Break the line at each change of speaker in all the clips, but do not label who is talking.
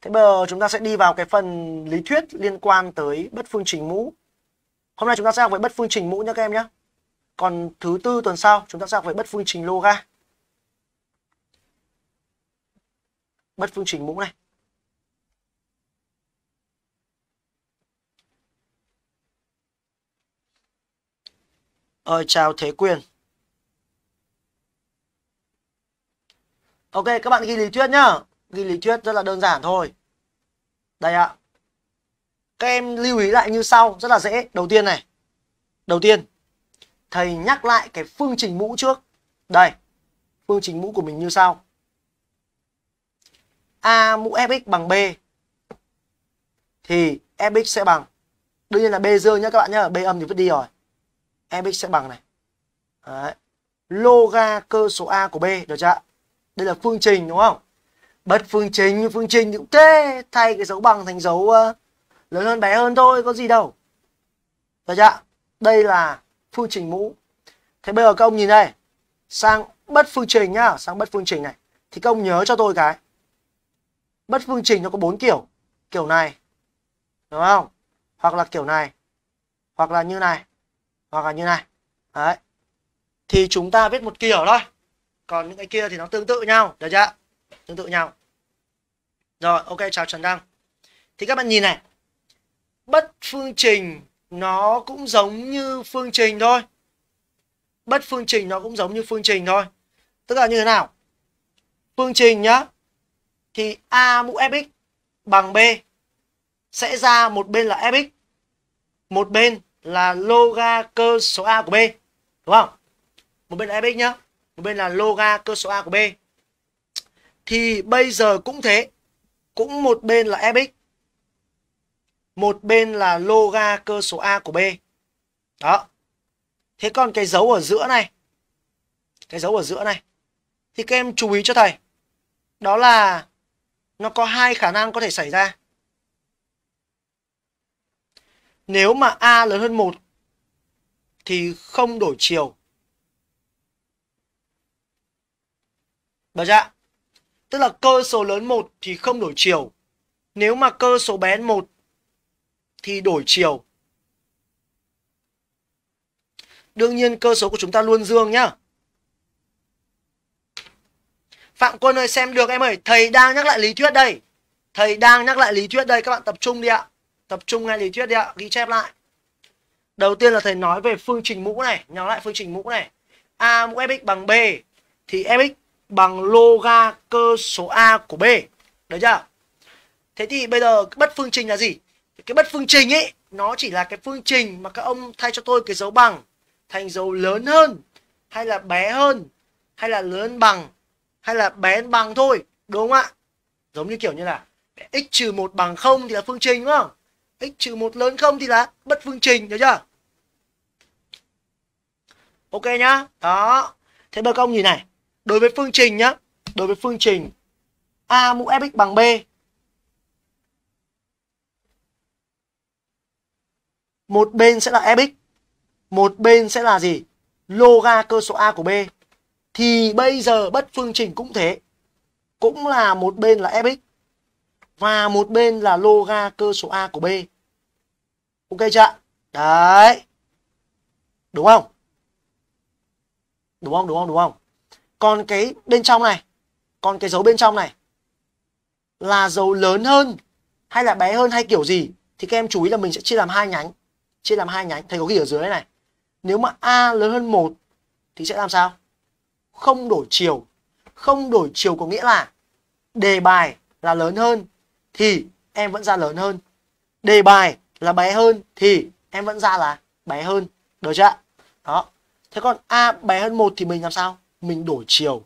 Thế bây giờ chúng ta sẽ đi vào cái phần lý thuyết liên quan tới bất phương trình mũ. Hôm nay chúng ta sẽ học về bất phương trình mũ nhá các em nhé. Còn thứ tư tuần sau chúng ta sẽ học về bất phương trình loga. Bất phương trình mũ này. Ờ, chào Thế Quyền. Ok, các bạn ghi lý thuyết nhá ghi lý thuyết rất là đơn giản thôi đây ạ các em lưu ý lại như sau rất là dễ đầu tiên này đầu tiên thầy nhắc lại cái phương trình mũ trước đây phương trình mũ của mình như sau a mũ fx bằng b thì fx sẽ bằng đương nhiên là b dương nhá các bạn nhá b âm thì vứt đi rồi fx sẽ bằng này Đấy. loga cơ số a của b được chưa đây là phương trình đúng không bất phương trình phương trình cũng thế thay cái dấu bằng thành dấu ờ, lớn hơn bé hơn thôi có gì đâu được chưa đây là phương trình mũ thế bây giờ các ông nhìn đây sang bất phương trình nhá sang bất phương trình này thì các ông nhớ cho tôi cái bất phương trình nó có bốn kiểu kiểu này đúng không hoặc là kiểu này hoặc là như này hoặc là như này đấy thì chúng ta viết một kiểu thôi còn những cái kia thì nó tương tự nhau được chưa tương tự nhau rồi, ok, chào Trần Đăng. Thì các bạn nhìn này, bất phương trình nó cũng giống như phương trình thôi. Bất phương trình nó cũng giống như phương trình thôi. Tức là như thế nào? Phương trình nhá, thì A mũ Fx bằng B sẽ ra một bên là Fx, một bên là loga cơ số A của B. Đúng không? Một bên là Fx nhá, một bên là loga cơ số A của B. Thì bây giờ cũng thế, cũng một bên là fx một bên là loga cơ số a của b đó thế còn cái dấu ở giữa này cái dấu ở giữa này thì các em chú ý cho thầy đó là nó có hai khả năng có thể xảy ra nếu mà a lớn hơn một thì không đổi chiều được chưa tức là cơ số lớn 1 thì không đổi chiều. Nếu mà cơ số bé hơn 1 thì đổi chiều. Đương nhiên cơ số của chúng ta luôn dương nhá. Phạm Quân ơi xem được em ơi, thầy đang nhắc lại lý thuyết đây. Thầy đang nhắc lại lý thuyết đây, các bạn tập trung đi ạ. Tập trung nghe lý thuyết đi ạ, ghi chép lại. Đầu tiên là thầy nói về phương trình mũ này, nhớ lại phương trình mũ này. A mũ fx bằng b thì fx bằng loga cơ số A của B. đấy chưa? Thế thì bây giờ cái bất phương trình là gì? Cái bất phương trình ấy nó chỉ là cái phương trình mà các ông thay cho tôi cái dấu bằng thành dấu lớn hơn hay là bé hơn hay là lớn bằng hay là bé bằng thôi, đúng không ạ? Giống như kiểu như là x trừ 1 bằng 0 thì là phương trình đúng không? x trừ 1 lớn không thì là bất phương trình, được chưa? Ok nhá. Đó. Thế bây giờ các ông nhìn này đối với phương trình nhá đối với phương trình a mũ fx bằng b một bên sẽ là fx một bên sẽ là gì loga cơ số a của b thì bây giờ bất phương trình cũng thế cũng là một bên là fx và một bên là loga cơ số a của b ok chưa đấy đúng không đúng không đúng không đúng không còn cái bên trong này còn cái dấu bên trong này là dấu lớn hơn hay là bé hơn hay kiểu gì thì các em chú ý là mình sẽ chia làm hai nhánh chia làm hai nhánh thầy có ghi ở dưới này nếu mà a lớn hơn một thì sẽ làm sao không đổi chiều không đổi chiều có nghĩa là đề bài là lớn hơn thì em vẫn ra lớn hơn đề bài là bé hơn thì em vẫn ra là bé hơn được chưa đó thế còn a bé hơn một thì mình làm sao mình đổi chiều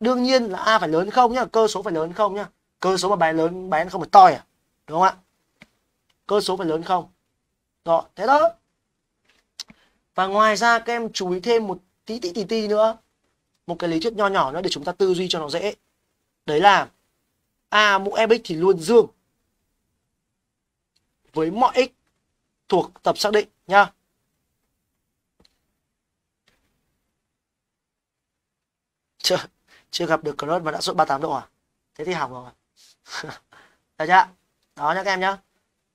đương nhiên là a phải lớn không nhá cơ số phải lớn không nhá cơ số mà bé lớn bé không phải to à đúng không ạ cơ số phải lớn không đó thế đó và ngoài ra các em chú ý thêm một tí tí tí tí nữa một cái lý thuyết nho nhỏ nữa để chúng ta tư duy cho nó dễ đấy là a mũ fx e thì luôn dương với mọi x thuộc tập xác định nhá chưa chưa gặp được cross mà đã sốt 38 độ à thế thì hỏng rồi được chưa đó nhá các em nhá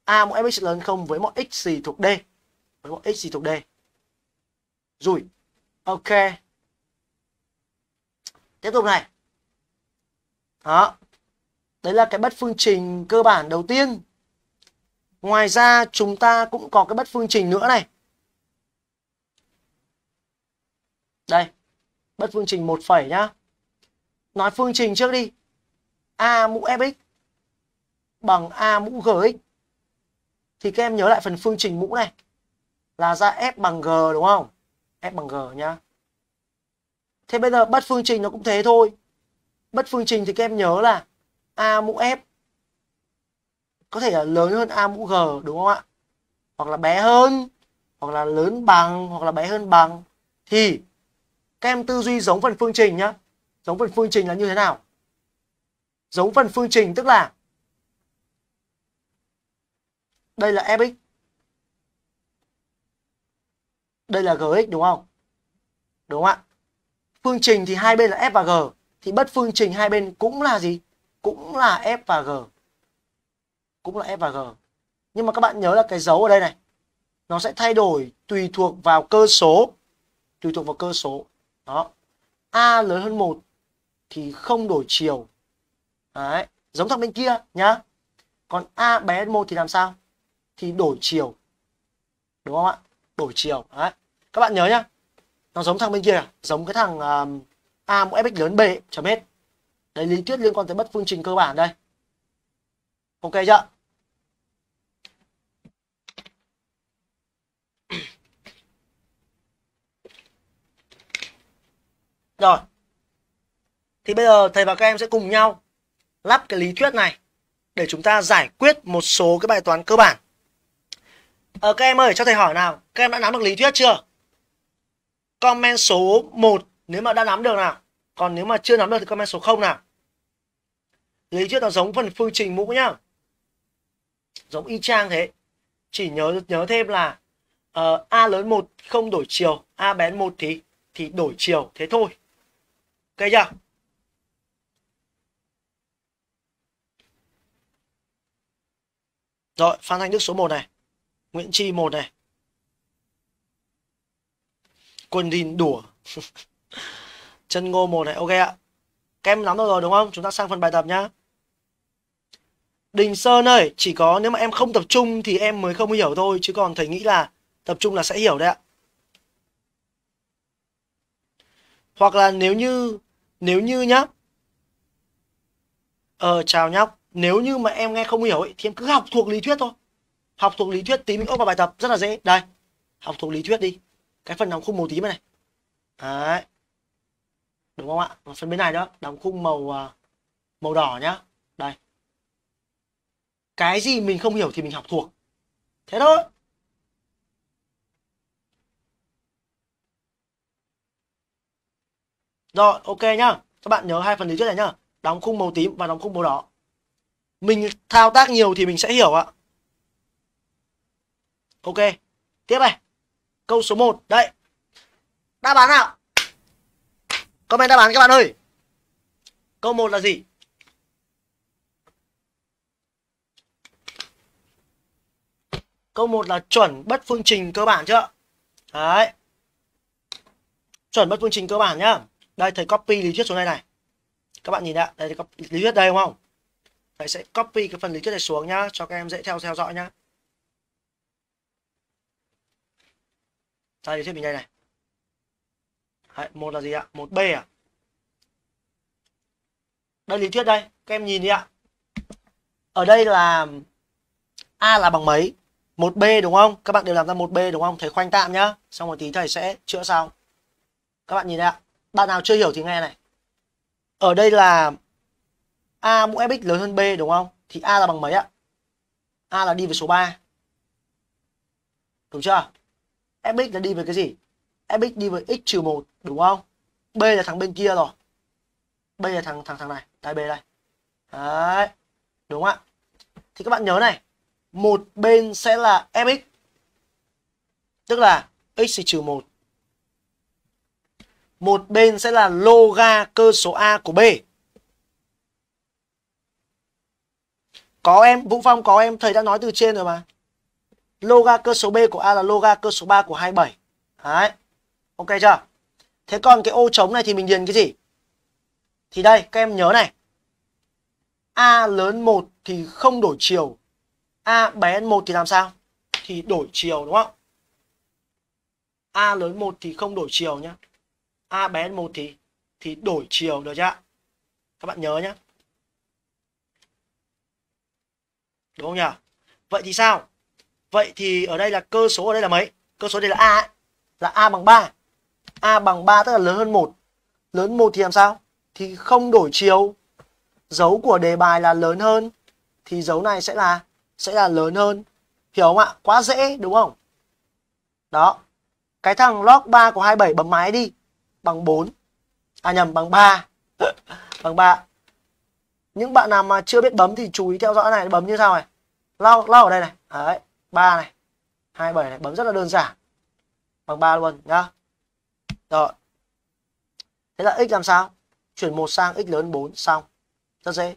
a mỗi fx lớn không với mọi x gì thuộc d với mọi x gì thuộc d rồi ok tiếp tục này đó đấy là cái bất phương trình cơ bản đầu tiên ngoài ra chúng ta cũng có cái bất phương trình nữa này đây bất phương trình 1 phẩy nhá. Nói phương trình trước đi. A mũ fx bằng A mũ gx. Thì các em nhớ lại phần phương trình mũ này. Là ra f bằng g đúng không? F bằng g nhá. Thế bây giờ bất phương trình nó cũng thế thôi. Bất phương trình thì các em nhớ là A mũ f có thể là lớn hơn A mũ g đúng không ạ? Hoặc là bé hơn, hoặc là lớn bằng, hoặc là bé hơn bằng. Thì các em tư duy giống phần phương trình nhá. Giống phần phương trình là như thế nào? Giống phần phương trình tức là đây là fx. Đây là gx đúng không? Đúng không ạ? Phương trình thì hai bên là f và g thì bất phương trình hai bên cũng là gì? Cũng là f và g. Cũng là f và g. Nhưng mà các bạn nhớ là cái dấu ở đây này nó sẽ thay đổi tùy thuộc vào cơ số tùy thuộc vào cơ số đó a lớn hơn một thì không đổi chiều đấy giống thằng bên kia nhá còn a bé hơn một thì làm sao thì đổi chiều đúng không ạ đổi chiều đấy các bạn nhớ nhá nó giống thằng bên kia à? giống cái thằng um, a mũ fx lớn b chấm hết đấy lý thuyết liên quan tới bất phương trình cơ bản đây ok chưa Rồi. Thì bây giờ thầy và các em sẽ cùng nhau lắp cái lý thuyết này để chúng ta giải quyết một số cái bài toán cơ bản. Ờ, các em ơi, cho thầy hỏi nào, các em đã nắm được lý thuyết chưa? Comment số 1 nếu mà đã nắm được nào. Còn nếu mà chưa nắm được thì comment số 0 nào. Lý thuyết nó giống phần phương trình mũ nhá. Giống y chang thế. Chỉ nhớ nhớ thêm là uh, A lớn 1 không đổi chiều, A bé 1 thì thì đổi chiều thế thôi chưa rồi phan thanh đức số 1 này nguyễn chi một này quân đình đùa chân ngô một này ok ạ kem em nắm được rồi đúng không chúng ta sang phần bài tập nhá đình sơn ơi chỉ có nếu mà em không tập trung thì em mới không hiểu thôi chứ còn thầy nghĩ là tập trung là sẽ hiểu đấy ạ hoặc là nếu như nếu như nhá ờ chào nhóc nếu như mà em nghe không hiểu ấy, thì em cứ học thuộc lý thuyết thôi học thuộc lý thuyết tí mình ốp vào bài tập rất là dễ đây học thuộc lý thuyết đi cái phần đóng khung màu tím này đấy đúng không ạ và phần bên này đó đóng khung màu à, màu đỏ nhá đây cái gì mình không hiểu thì mình học thuộc thế thôi Rồi, ok nhá. Các bạn nhớ hai phần lý trước này nhá. Đóng khung màu tím và đóng khung màu đỏ. Mình thao tác nhiều thì mình sẽ hiểu ạ. Ok. Tiếp này. Câu số 1. Đây. Đáp án nào? Comment đáp án các bạn ơi. Câu 1 là gì? Câu 1 là chuẩn bất phương trình cơ bản chưa? Đấy. Chuẩn bất phương trình cơ bản nhá đây thầy copy lý thuyết xuống đây này các bạn nhìn đã đây thầy lý thuyết đây đúng không thầy sẽ copy cái phần lý thuyết này xuống nhá cho các em dễ theo theo dõi nhá đây lý thuyết mình đây này Đấy, một là gì ạ một b à đây lý thuyết đây các em nhìn đi ạ ở đây là a là bằng mấy một b đúng không các bạn đều làm ra một b đúng không thầy khoanh tạm nhá xong một tí thầy sẽ chữa sau các bạn nhìn đây ạ bạn nào chưa hiểu thì nghe này ở đây là a mũ fx lớn hơn b đúng không thì a là bằng mấy ạ a là đi với số 3 đúng chưa fx là đi với cái gì fx đi với x trừ một đúng không b là thằng bên kia rồi b là thằng thằng thằng này tại b đây đấy đúng không ạ thì các bạn nhớ này một bên sẽ là fx tức là x trừ một một bên sẽ là loga cơ số A của B. Có em, Vũ Phong có em, thầy đã nói từ trên rồi mà. Loga cơ số B của A là loga cơ số 3 của 27. Đấy. Ok chưa? Thế còn cái ô trống này thì mình điền cái gì? Thì đây, các em nhớ này. A lớn 1 thì không đổi chiều. A bé hơn 1 thì làm sao? Thì đổi chiều đúng không? A lớn 1 thì không đổi chiều nhé A bé hơn 1 thì thì đổi chiều được chưa ạ? Các bạn nhớ nhá Đúng không nhỉ? Vậy thì sao? Vậy thì ở đây là cơ số ở đây là mấy? Cơ số đây là A ấy. Là A bằng 3. A bằng 3 tức là lớn hơn 1. Lớn 1 thì làm sao? Thì không đổi chiều. Dấu của đề bài là lớn hơn. Thì dấu này sẽ là sẽ là lớn hơn. Hiểu không ạ? Quá dễ đúng không? Đó. Cái thằng log 3 của 27 bấm máy đi bằng 4 À nhầm bằng 3 Bằng 3 Những bạn nào mà chưa biết bấm thì chú ý theo dõi này Bấm như sau này Lau, lau ở đây này Đấy 3 này 27 này Bấm rất là đơn giản Bằng 3 luôn nhá Rồi Thế là x làm sao? Chuyển 1 sang x lớn 4 xong Rất dễ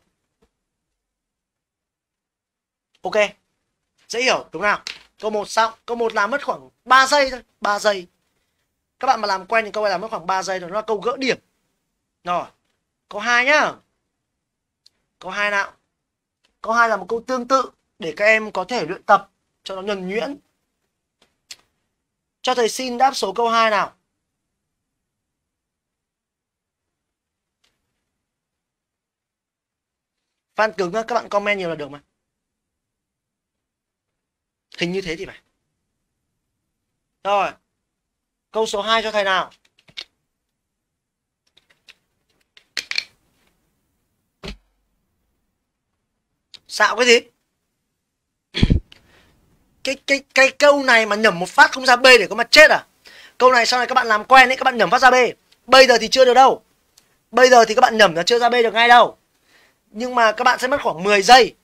Ok Dễ hiểu đúng không nào? Câu 1 xong Câu 1 làm mất khoảng 3 giây thôi 3 giây các bạn mà làm quen thì câu này làm mất khoảng 3 giây rồi nó là câu gỡ điểm rồi câu hai nhá câu hai nào câu hai là một câu tương tự để các em có thể luyện tập cho nó nhuần nhuyễn cho thầy xin đáp số câu 2 nào Phan cứng các bạn comment nhiều là được mà Hình như thế thì phải Rồi Câu số 2 cho thầy nào. Xạo cái gì? Cái cái cái câu này mà nhẩm một phát không ra B để có mặt chết à? Câu này sau này các bạn làm quen ấy các bạn nhẩm phát ra B. Bây giờ thì chưa được đâu. Bây giờ thì các bạn nhẩm là chưa ra B được ngay đâu. Nhưng mà các bạn sẽ mất khoảng 10 giây.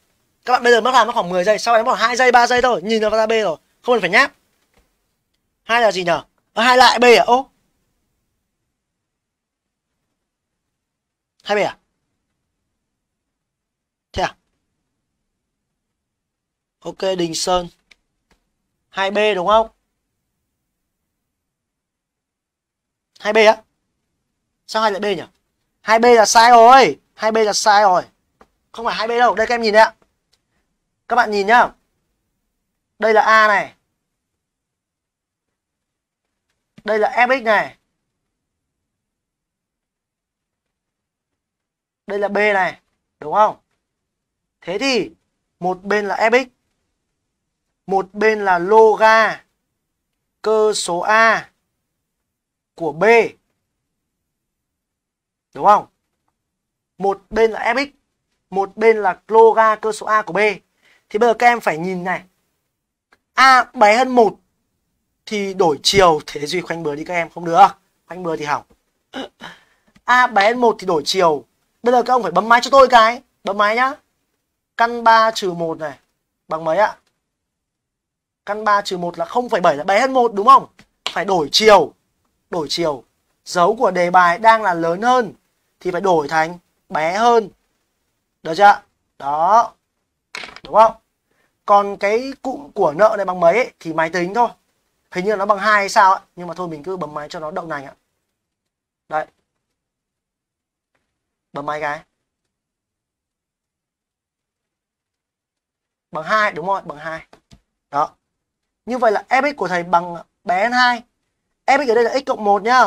Các bạn bây giờ mất làm mất khoảng 10 giây, sau đó mất khoảng 2 giây, 3 giây thôi, nhìn nó ra B rồi, không cần phải nháp. Hai là gì nhở? Ờ, hai lại b à ô hai b à thế à ok đình sơn hai b đúng không Hai b á sao hai lại b nhỉ Hai b là sai rồi hai b là sai rồi không phải hai b đâu đây các em nhìn đấy ạ các bạn nhìn nhá đây là a này đây là fx này đây là b này đúng không thế thì một bên là fx một bên là loga cơ số a của b đúng không một bên là fx một bên là loga cơ số a của b thì bây giờ các em phải nhìn này a bé hơn một thì đổi chiều thế duy khoanh bờ đi các em không được khoanh bờ thì hỏng a bé n một thì đổi chiều bây giờ các ông phải bấm máy cho tôi cái bấm máy nhá căn 3 trừ một này bằng mấy ạ căn 3 trừ một là 0,7 là bé hơn một đúng không phải đổi chiều đổi chiều dấu của đề bài đang là lớn hơn thì phải đổi thành bé hơn được chưa đó đúng không còn cái cụm của nợ này bằng mấy ấy, thì máy tính thôi hình như nó bằng hai hay sao ấy. nhưng mà thôi mình cứ bấm máy cho nó động nành ạ đấy bấm máy cái bằng hai đúng rồi bằng hai đó như vậy là fx của thầy bằng bé hơn 2 fx ở đây là x cộng một nhá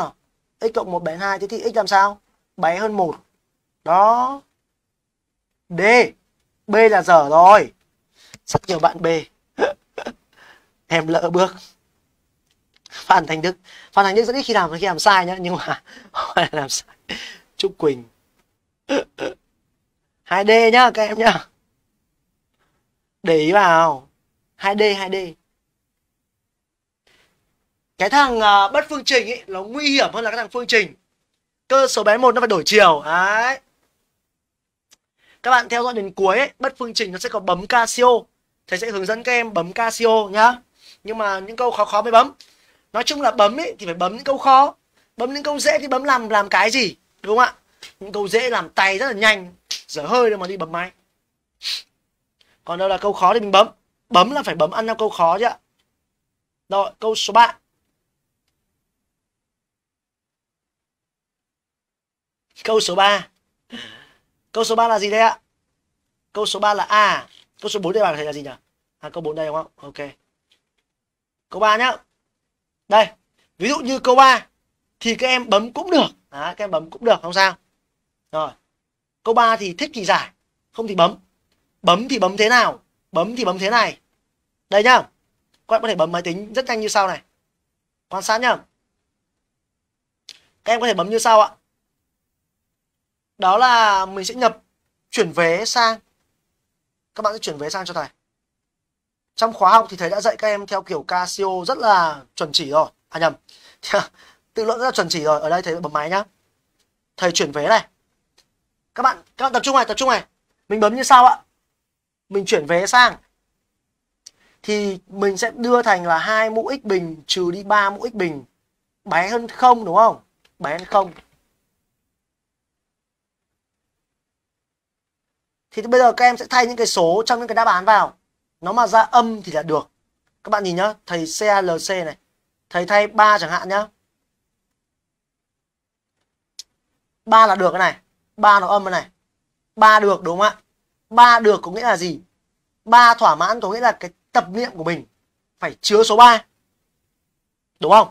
x cộng một bé hơn 2 thế thì x làm sao bé hơn một, đó d b là dở rồi rất nhiều bạn b em lỡ bước phan thành đức phan thành đức rất ít khi làm khi làm sai nhá nhưng mà làm sai trúc quỳnh 2D nhá các em nhá để ý vào 2D 2D cái thằng uh, bất phương trình ấy nó nguy hiểm hơn là cái thằng phương trình cơ số bé một nó phải đổi chiều đấy các bạn theo dõi đến cuối ấy, bất phương trình nó sẽ có bấm casio thầy sẽ hướng dẫn các em bấm casio nhá nhưng mà những câu khó khó mới bấm nói chung là bấm ấy thì phải bấm những câu khó bấm những câu dễ thì bấm làm làm cái gì đúng không ạ những câu dễ làm tay rất là nhanh dở hơi đâu mà đi bấm máy còn đâu là câu khó thì mình bấm bấm là phải bấm ăn theo câu khó chứ ạ rồi câu số 3 câu số 3 câu số 3 là gì đây ạ câu số 3 là a câu số 4 đây bạn thấy là gì nhỉ à câu 4 đây đúng không ok câu 3 nhá đây ví dụ như câu 3 thì các em bấm cũng được à, các em bấm cũng được không sao rồi câu 3 thì thích thì giải không thì bấm bấm thì bấm thế nào bấm thì bấm thế này đây nhá các bạn có thể bấm máy tính rất nhanh như sau này quan sát nhá các em có thể bấm như sau ạ đó là mình sẽ nhập chuyển vé sang các bạn sẽ chuyển vé sang cho thầy trong khóa học thì thầy đã dạy các em theo kiểu Casio rất là chuẩn chỉ rồi à nhầm tự luận rất là chuẩn chỉ rồi ở đây thầy bấm máy nhá thầy chuyển vế này các bạn các bạn tập trung này tập trung này mình bấm như sau ạ mình chuyển vế sang thì mình sẽ đưa thành là hai mũ x bình trừ đi 3 mũ x bình bé hơn không đúng không bé hơn không thì bây giờ các em sẽ thay những cái số trong những cái đáp án vào nó mà ra âm thì là được các bạn nhìn nhá thầy CLC này thầy thay ba chẳng hạn nhá ba là được cái này ba nó âm cái này ba được đúng không ạ ba được có nghĩa là gì ba thỏa mãn có nghĩa là cái tập niệm của mình phải chứa số 3 đúng không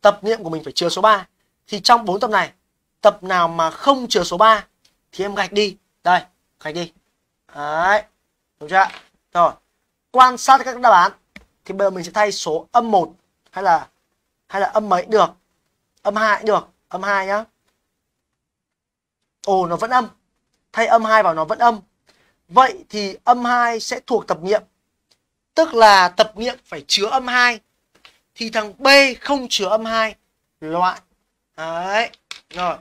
tập niệm của mình phải chứa số 3 thì trong bốn tập này tập nào mà không chứa số 3 thì em gạch đi đây gạch đi đấy đúng chưa rồi quan sát các đáp án thì bây giờ mình sẽ thay số âm 1 hay là hay là âm mấy được âm 2 cũng được âm 2 nhá ồ nó vẫn âm thay âm 2 vào nó vẫn âm vậy thì âm 2 sẽ thuộc tập nghiệm tức là tập nghiệm phải chứa âm 2 thì thằng B không chứa âm 2 loại đấy rồi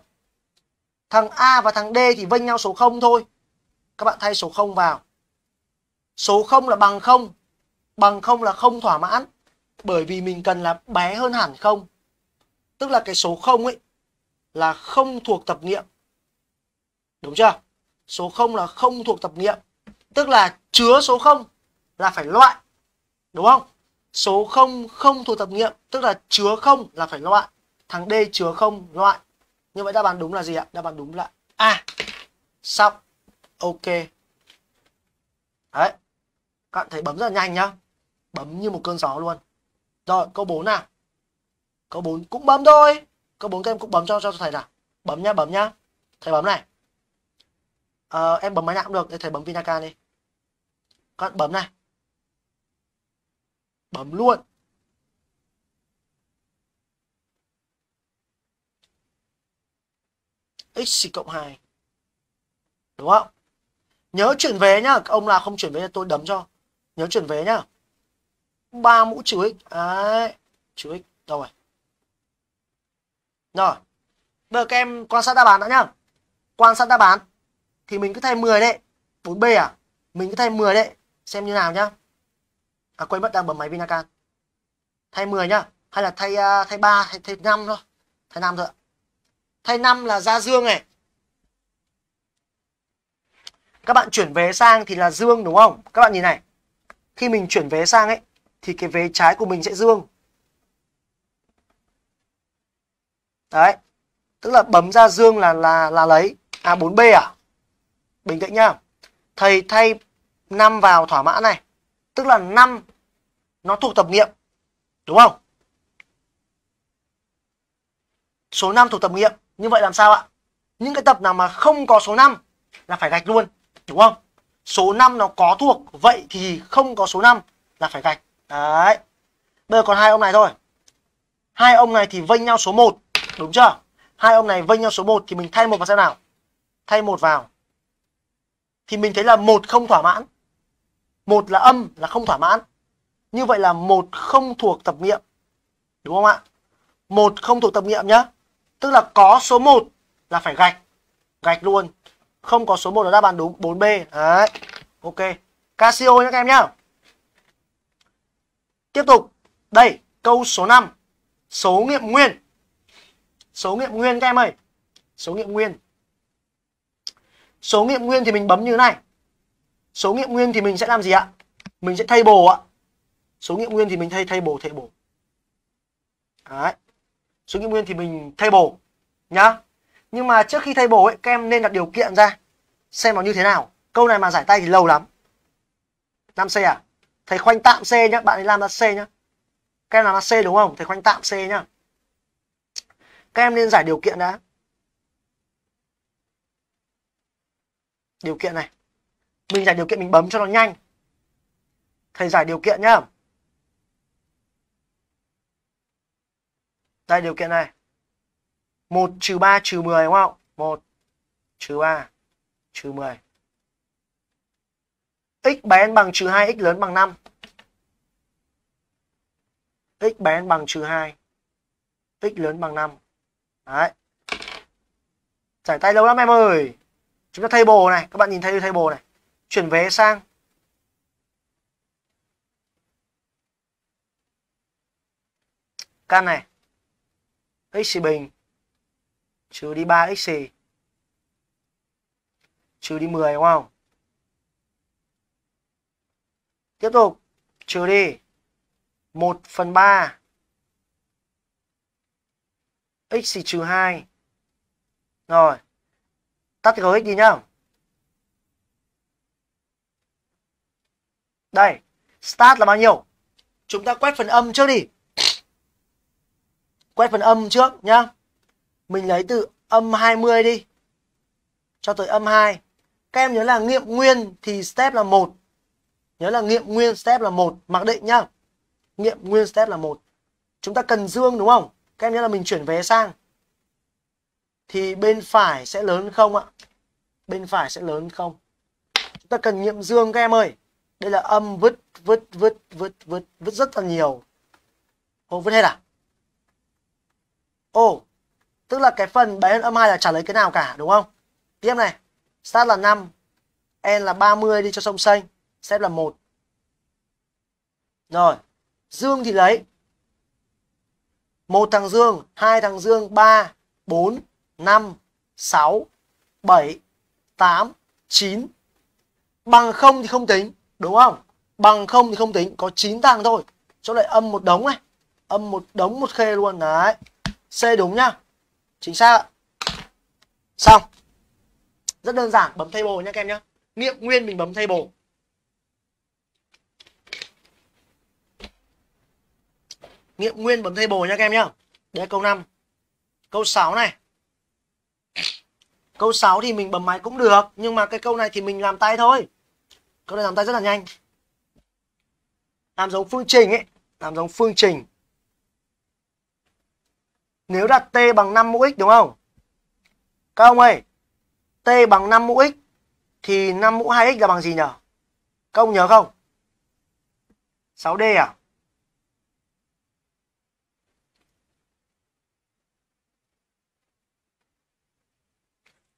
thằng A và thằng D thì vênh nhau số 0 thôi các bạn thay số 0 vào Số 0 là bằng 0. Bằng 0 là không thỏa mãn. Bởi vì mình cần là bé hơn hẳn 0. Tức là cái số 0 ấy là không thuộc tập nghiệm. Đúng chưa? Số 0 là không thuộc tập nghiệm. Tức là chứa số 0 là phải loại. Đúng không? Số 0 không thuộc tập nghiệm. Tức là chứa 0 là phải loại. Thằng D chứa 0 loại. Như vậy đáp án đúng là gì ạ? Đáp án đúng là A. Xong. Ok. Đấy các bạn thấy bấm rất là nhanh nhá bấm như một cơn gió luôn rồi câu 4 nào câu 4 cũng bấm thôi câu 4 các em cũng bấm cho cho thầy nào bấm nhá bấm nhá thầy bấm này à, em bấm máy nào cũng được thầy bấm vinaca đi các bạn bấm này bấm luôn x cộng 2 đúng không nhớ chuyển về nhá ông nào không chuyển về tôi đấm cho nhớ chuyển vé nhá ba mũ trừ x đấy trừ x đâu rồi rồi bây giờ các em quan sát đáp án đã nhá quan sát đáp án thì mình cứ thay 10 đấy 4b à mình cứ thay 10 đấy xem như nào nhá à quên mất đang bấm máy vinacan thay 10 nhá hay là thay uh, thay ba thay, thay 5 thôi thay 5 thôi ạ thay 5 là ra dương này các bạn chuyển về sang thì là dương đúng không các bạn nhìn này khi mình chuyển vé sang ấy thì cái vé trái của mình sẽ dương đấy tức là bấm ra dương là là là lấy a à, 4B à bình tĩnh nhá thầy thay 5 vào thỏa mãn này tức là 5 nó thuộc tập nghiệm đúng không số 5 thuộc tập nghiệm như vậy làm sao ạ những cái tập nào mà không có số 5 là phải gạch luôn đúng không số 5 nó có thuộc vậy thì không có số 5 là phải gạch đấy bây giờ còn hai ông này thôi hai ông này thì vênh nhau số 1 đúng chưa hai ông này vênh nhau số 1 thì mình thay một vào xem nào thay một vào thì mình thấy là một không thỏa mãn một là âm là không thỏa mãn như vậy là một không thuộc tập nghiệm đúng không ạ một không thuộc tập nghiệm nhá tức là có số 1 là phải gạch gạch luôn không có số 1 là đáp án đúng 4B đấy ok Casio nhé các em nhá tiếp tục đây câu số 5 số nghiệm nguyên số nghiệm nguyên các em ơi số nghiệm nguyên số nghiệm nguyên thì mình bấm như thế này số nghiệm nguyên thì mình sẽ làm gì ạ mình sẽ thay bồ ạ số nghiệm nguyên thì mình thay thay bồ thay bồ Đấy. Số nghiệm nguyên thì mình thay bổ nhá nhưng mà trước khi thay bổ ấy các em nên đặt điều kiện ra xem nó như thế nào câu này mà giải tay thì lâu lắm 5 c à thầy khoanh tạm c nhá bạn ấy làm ra c nhá các em làm ra c đúng không thầy khoanh tạm c nhá các em nên giải điều kiện đã điều kiện này mình giải điều kiện mình bấm cho nó nhanh thầy giải điều kiện nhá đây điều kiện này 1 trừ 3 trừ 10 đúng không? 1 trừ 3 trừ 10. x bé bằng trừ 2, x lớn bằng 5. x bé bằng trừ 2, x lớn bằng 5. Đấy. Giải tay lâu lắm em ơi. Chúng ta thay bồ này. Các bạn nhìn thấy thay bồ này. Chuyển vé sang căn này x bình trừ đi 3x trừ đi 10 đúng không? Tiếp tục trừ đi 1 phần 3 x trừ 2 rồi tắt cái x đi nhá đây start là bao nhiêu chúng ta quét phần âm trước đi quét phần âm trước nhá mình lấy từ âm 20 đi. Cho tới âm 2. Các em nhớ là nghiệm nguyên thì step là 1. Nhớ là nghiệm nguyên step là 1. Mặc định nhá. Nghiệm nguyên step là 1. Chúng ta cần dương đúng không? Các em nhớ là mình chuyển vé sang. Thì bên phải sẽ lớn không ạ? Bên phải sẽ lớn không? Chúng ta cần nghiệm dương các em ơi. Đây là âm vứt, vứt, vứt, vứt, vứt, vứt rất là nhiều. Ô, vứt hết à? Ô, Tức là cái phần 7 hơn âm hai là trả lời cái nào cả đúng không? Tiếp này. Start là 5. N là 30 đi cho sông xanh. Xếp là 1. Rồi. Dương thì lấy. một thằng dương, hai thằng dương, 3, 4, 5, 6, 7, 8, 9. Bằng không thì không tính, đúng không? Bằng không thì không tính, có 9 thằng thôi. Chỗ lại âm một đống này. Âm một đống một khê luôn đấy. C đúng nhá chính xác ạ xong rất đơn giản bấm table nhé các em nhé nghiệm nguyên mình bấm table nghiệm nguyên bấm table nhé các em nhé đây câu 5 câu 6 này câu 6 thì mình bấm máy cũng được nhưng mà cái câu này thì mình làm tay thôi câu này làm tay rất là nhanh làm giống phương trình ấy làm giống phương trình nếu đặt t bằng 5 mũ x đúng không? Các ông ơi, t bằng 5 mũ x thì 5 mũ 2x là bằng gì nhỉ? Các ông nhớ không? 6D à?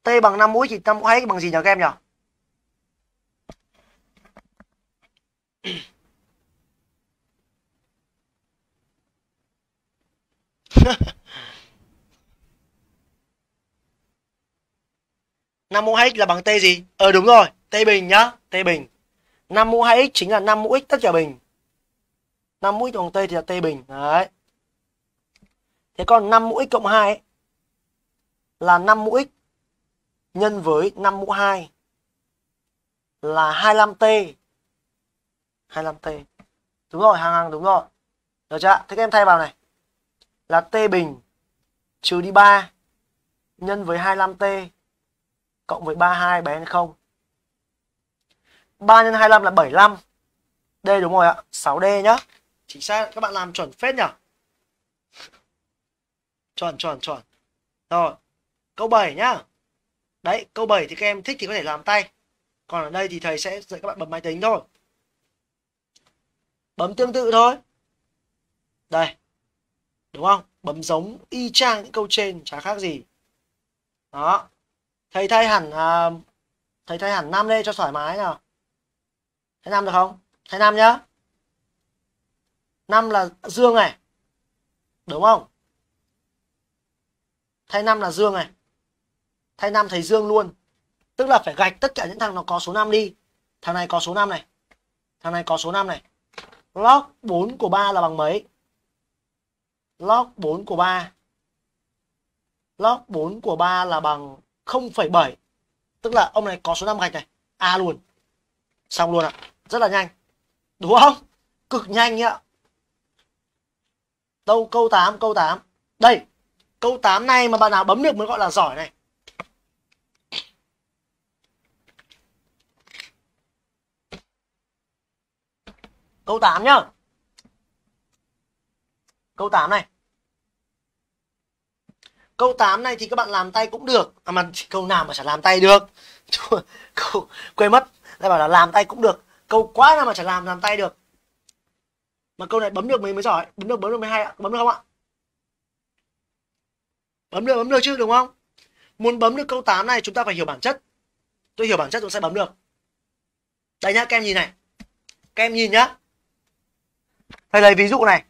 T bằng 5 mũ x thì 5 mũ 2x bằng gì nhỉ các em nhỉ? Ha ha. 5 mũ 2x là bằng t gì? Ờ đúng rồi, t bình nhá, t bình. 5 mũ 2x chính là 5 mũ x tất cả bình. 5 mũ x bằng t thì là t bình. Đấy. Thế còn 5 mũ x cộng 2 ấy, là 5 mũ x nhân với 5 mũ 2 là 25t. 25t. Đúng rồi, hàng hàng đúng rồi. Được chưa? Thế các em thay vào này. Là t bình trừ đi 3 nhân với 25t cộng với 32 bé hơn 0. 3 x 25 là 75. D đúng rồi ạ, 6D nhá. Chính xác, các bạn làm chuẩn phết nhỉ? Chuẩn chuẩn chuẩn. Rồi. Câu 7 nhá. Đấy, câu 7 thì các em thích thì có thể làm tay. Còn ở đây thì thầy sẽ dạy các bạn bấm máy tính thôi. Bấm tương tự thôi. Đây. Đúng không? Bấm giống y chang những câu trên chả khác gì. Đó, thầy thay hẳn à, thầy thay hẳn nam lên cho thoải mái nào thay nam được không thay nam nhá năm là dương này đúng không thay năm là dương này thay năm thầy dương luôn tức là phải gạch tất cả những thằng nó có số 5 đi thằng này có số 5 này thằng này có số 5 này log 4 của 3 là bằng mấy log 4 của 3 log 4 của 3 là bằng 0,7 tức là ông này có số 5 gạch này A luôn xong luôn ạ rất là nhanh đúng không cực nhanh nhá đâu câu 8 câu 8 đây câu 8 này mà bạn nào bấm được mới gọi là giỏi này câu 8 nhá câu 8 này Câu 8 này thì các bạn làm tay cũng được à, mà câu nào mà chả làm tay được câu quên mất lại bảo là làm tay cũng được câu quá nào mà chả làm làm tay được mà câu này bấm được mình mới giỏi bấm được bấm được 12 ạ bấm được không ạ bấm được bấm được chứ đúng không muốn bấm được câu 8 này chúng ta phải hiểu bản chất tôi hiểu bản chất tôi sẽ bấm được đây nhá các em nhìn này các em nhìn nhá thầy lấy ví dụ này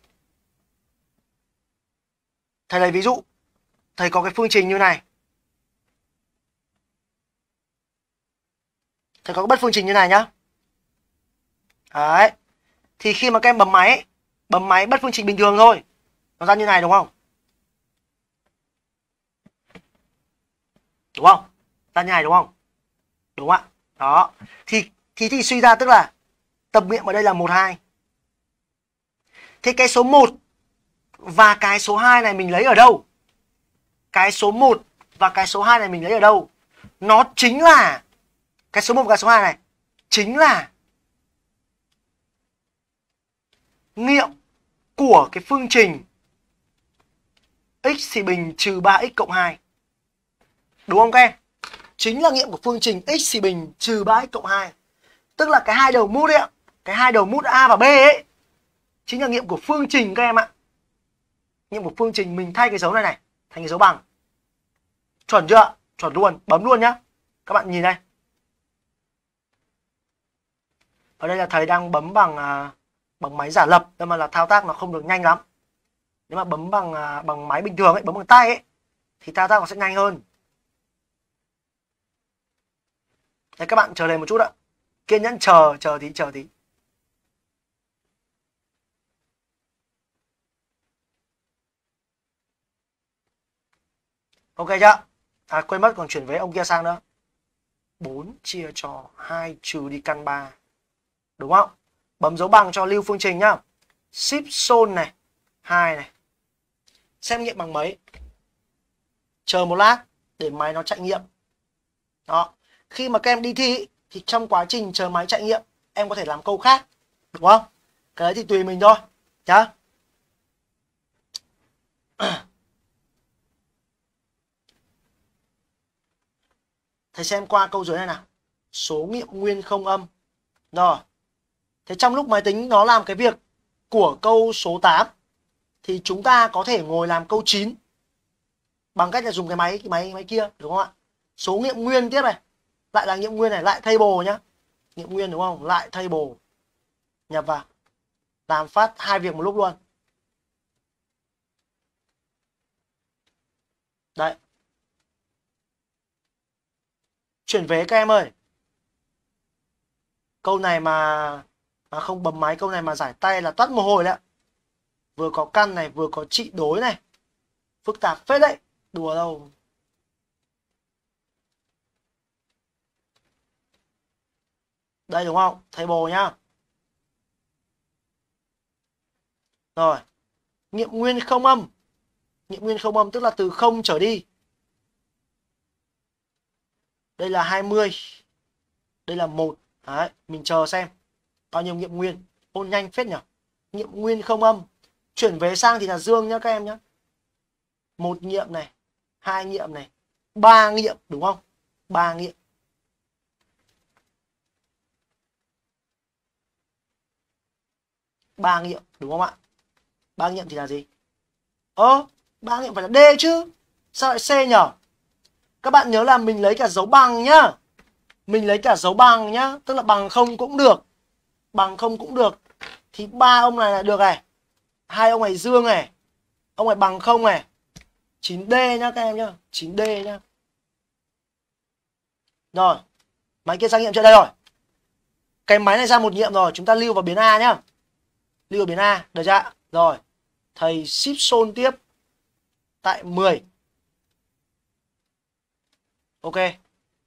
thầy lấy ví dụ thầy có cái phương trình như này thầy có cái bất phương trình như này nhá đấy thì khi mà các em bấm máy bấm máy bất phương trình bình thường thôi nó ra như này đúng không đúng không ra như này đúng không đúng ạ đó thì thì thì suy ra tức là tập nghiệm ở đây là một hai thế cái số 1 và cái số 2 này mình lấy ở đâu cái số 1 và cái số 2 này mình lấy ở đâu? Nó chính là cái số 1 và cái số 2 này chính là nghiệm của cái phương trình x thì bình trừ 3x cộng 2. Đúng không các em? Chính là nghiệm của phương trình x thì bình trừ 3x cộng 2. Tức là cái hai đầu mút ấy, cái hai đầu mút A và B ấy chính là nghiệm của phương trình các em ạ. Nghiệm của phương trình mình thay cái dấu này này thành dấu bằng chuẩn chưa chuẩn luôn bấm luôn nhá các bạn nhìn đây ở đây là thầy đang bấm bằng à, bằng máy giả lập nhưng mà là thao tác nó không được nhanh lắm nếu mà bấm bằng à, bằng máy bình thường ấy bấm bằng tay ấy thì thao tác nó sẽ nhanh hơn đây các bạn chờ đây một chút ạ kiên nhẫn chờ chờ tí chờ tí Ok chưa? À quên mất còn chuyển vế ông kia sang nữa. 4 chia cho 2 trừ đi căn 3. Đúng không? Bấm dấu bằng cho lưu phương trình nhá. Ship zone này, 2 này. Xem nghiệm bằng mấy? Chờ một lát để máy nó chạy nghiệm. Đó. Khi mà các em đi thi thì trong quá trình chờ máy chạy nghiệm em có thể làm câu khác. Đúng không? Cái đấy thì tùy mình thôi. Nhá. thầy xem qua câu dưới này nào số nghiệm nguyên không âm rồi thế trong lúc máy tính nó làm cái việc của câu số 8 thì chúng ta có thể ngồi làm câu 9 bằng cách là dùng cái máy cái máy máy kia đúng không ạ số nghiệm nguyên tiếp này lại là nghiệm nguyên này lại thay bồ nhá nghiệm nguyên đúng không lại thay bồ nhập vào làm phát hai việc một lúc luôn đấy chuyển vé các em ơi câu này mà mà không bấm máy câu này mà giải tay là toát mồ hôi đấy vừa có căn này vừa có trị đối này phức tạp phết đấy đùa đâu đây đúng không thầy bồ nhá rồi nghiệm nguyên không âm nghiệm nguyên không âm tức là từ không trở đi đây là 20 đây là một đấy mình chờ xem bao nhiêu nghiệm nguyên ôn nhanh phết nhỉ nghiệm nguyên không âm chuyển về sang thì là dương nhá các em nhá một nghiệm này hai nghiệm này ba nghiệm đúng không ba nghiệm ba nghiệm đúng không ạ ba nghiệm thì là gì ơ ba nghiệm phải là d chứ sao lại c nhở các bạn nhớ là mình lấy cả dấu bằng nhá mình lấy cả dấu bằng nhá tức là bằng không cũng được bằng không cũng được thì ba ông này là được này hai ông này dương này ông này bằng không này 9D nhá các em nhá 9D nhá rồi máy kia sang nghiệm chưa đây rồi cái máy này ra một nghiệm rồi chúng ta lưu vào biến A nhá lưu vào biến A được chưa rồi thầy ship xôn tiếp tại 10 ok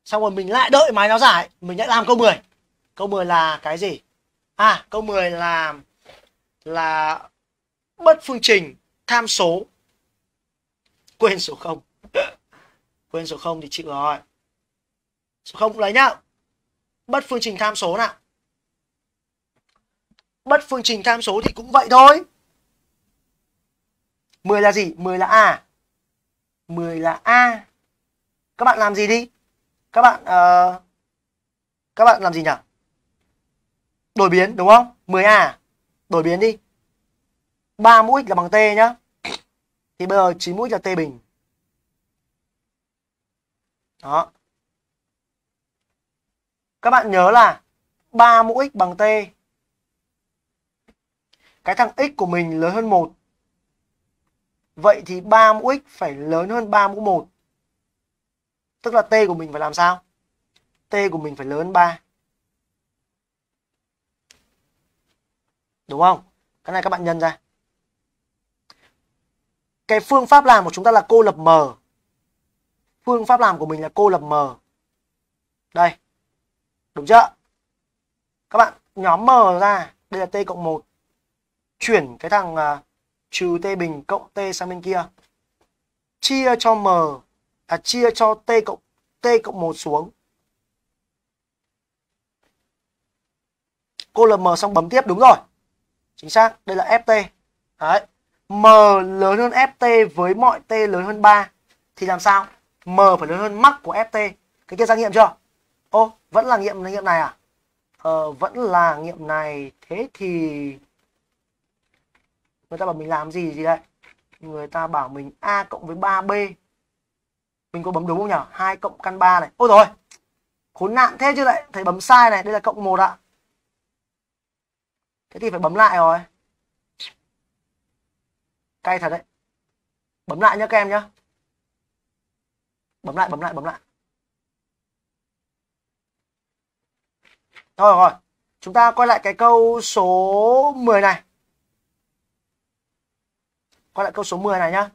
xong rồi mình lại đợi máy nó giải mình lại làm câu 10 câu 10 là cái gì à câu 10 là là bất phương trình tham số quên số 0 quên số 0 thì chịu rồi số 0 lấy nhá bất phương trình tham số nào bất phương trình tham số thì cũng vậy thôi 10 là gì 10 là a 10 là a các bạn làm gì đi các bạn uh, các bạn làm gì nhỉ đổi biến đúng không 10a đổi biến đi 3 mũ x là bằng t nhá thì bây giờ 9 mũ x là t bình đó các bạn nhớ là 3 mũ x bằng t cái thằng x của mình lớn hơn 1 vậy thì 3 mũ x phải lớn hơn 3 mũ 1 Tức là t của mình phải làm sao? t của mình phải lớn hơn 3. Đúng không? Cái này các bạn nhân ra. Cái phương pháp làm của chúng ta là cô lập m. Phương pháp làm của mình là cô lập m. Đây. Đúng chưa? Các bạn nhóm m ra, đây là t cộng 1. Chuyển cái thằng uh, trừ t bình cộng t sang bên kia. Chia cho m à, chia cho t cộng t cộng một xuống. Cô là m xong bấm tiếp đúng rồi. Chính xác, đây là ft. Đấy. M lớn hơn ft với mọi t lớn hơn 3 thì làm sao? M phải lớn hơn mắc của ft. Cái kia ra nghiệm chưa? Ô, vẫn là nghiệm nghiệm này à? Ờ, vẫn là nghiệm này. Thế thì người ta bảo mình làm gì gì đây? Người ta bảo mình a cộng với 3b mình có bấm đúng không nhỉ hai cộng căn 3 này ôi rồi khốn nạn thế chứ lại thầy bấm sai này đây là cộng 1 ạ thế thì phải bấm lại rồi cay thật đấy bấm lại nhá các em nhá bấm lại bấm lại bấm lại thôi rồi chúng ta quay lại cái câu số 10 này quay lại câu số 10 này nhá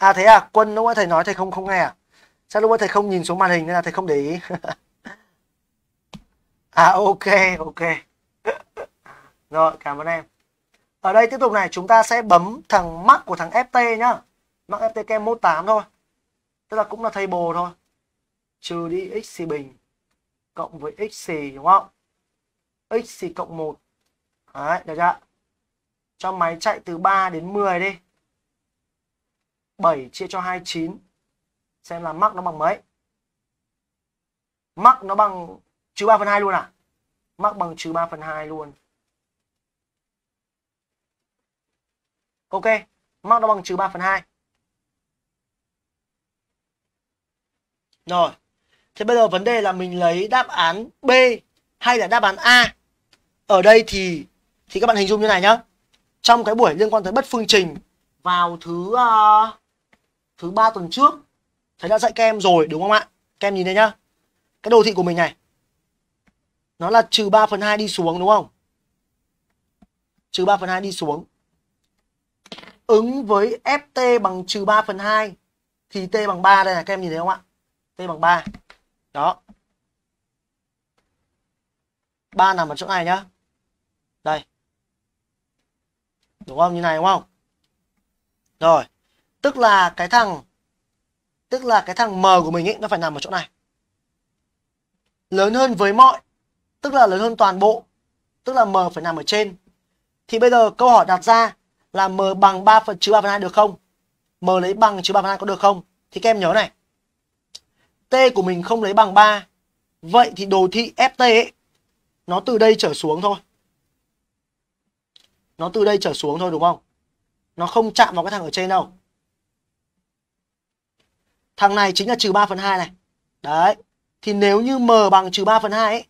à thế à quân lúc nãy thầy nói thầy không không nghe à sao lúc nãy thầy không nhìn xuống màn hình nên là thầy không để ý à ok ok rồi cảm ơn em ở đây tiếp tục này chúng ta sẽ bấm thằng mắc của thằng ft nhá mắc ft kem mốt tám thôi tức là cũng là thầy bồ thôi trừ đi x bình cộng với x đúng không x cộng một đấy được chưa cho máy chạy từ 3 đến 10 đi 7 chia cho 29 xem là mắc nó bằng mấy mắc nó bằng trừ 3 phần 2 luôn à mắc bằng trừ 3 phần 2 luôn ok mắc nó bằng trừ 3 phần 2 rồi thế bây giờ vấn đề là mình lấy đáp án B hay là đáp án A ở đây thì thì các bạn hình dung như này nhá trong cái buổi liên quan tới bất phương trình vào thứ uh, thứ ba tuần trước thầy đã dạy các em rồi đúng không ạ các em nhìn đây nhá cái đồ thị của mình này nó là trừ 3 phần 2 đi xuống đúng không trừ 3 phần 2 đi xuống ứng với ft bằng trừ 3 phần 2 thì t bằng 3 đây là các em nhìn thấy không ạ t bằng 3 đó 3 nằm ở chỗ này nhá đây đúng không như này đúng không rồi tức là cái thằng tức là cái thằng m của mình ấy nó phải nằm ở chỗ này lớn hơn với mọi tức là lớn hơn toàn bộ tức là m phải nằm ở trên thì bây giờ câu hỏi đặt ra là m bằng 3 phần trừ 3 phần 2 được không m lấy bằng trừ 3 phần 2 có được không thì các em nhớ này t của mình không lấy bằng 3 vậy thì đồ thị ft ấy nó từ đây trở xuống thôi nó từ đây trở xuống thôi đúng không nó không chạm vào cái thằng ở trên đâu Thằng này chính là trừ 3 phần 2 này. Đấy. Thì nếu như M bằng trừ 3 phần 2 ấy,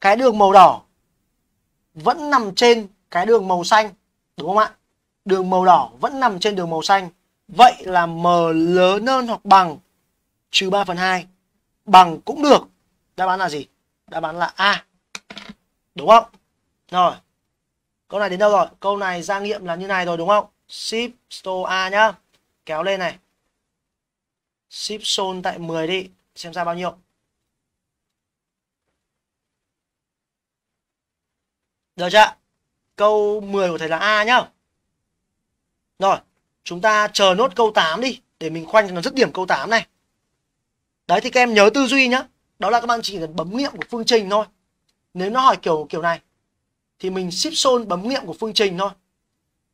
cái đường màu đỏ vẫn nằm trên cái đường màu xanh. Đúng không ạ? Đường màu đỏ vẫn nằm trên đường màu xanh. Vậy là M lớn hơn hoặc bằng trừ 3 phần 2. Bằng cũng được. Đáp án là gì? Đáp án là A. Đúng không? Rồi. Câu này đến đâu rồi? Câu này ra nghiệm là như này rồi đúng không? Ship store A nhá. Kéo lên này ship sol tại 10 đi xem ra bao nhiêu được chưa câu 10 của thầy là A nhá rồi chúng ta chờ nốt câu 8 đi để mình khoanh nó dứt điểm câu 8 này đấy thì các em nhớ tư duy nhá đó là các bạn chỉ cần bấm nghiệm của phương trình thôi nếu nó hỏi kiểu kiểu này thì mình ship sol bấm nghiệm của phương trình thôi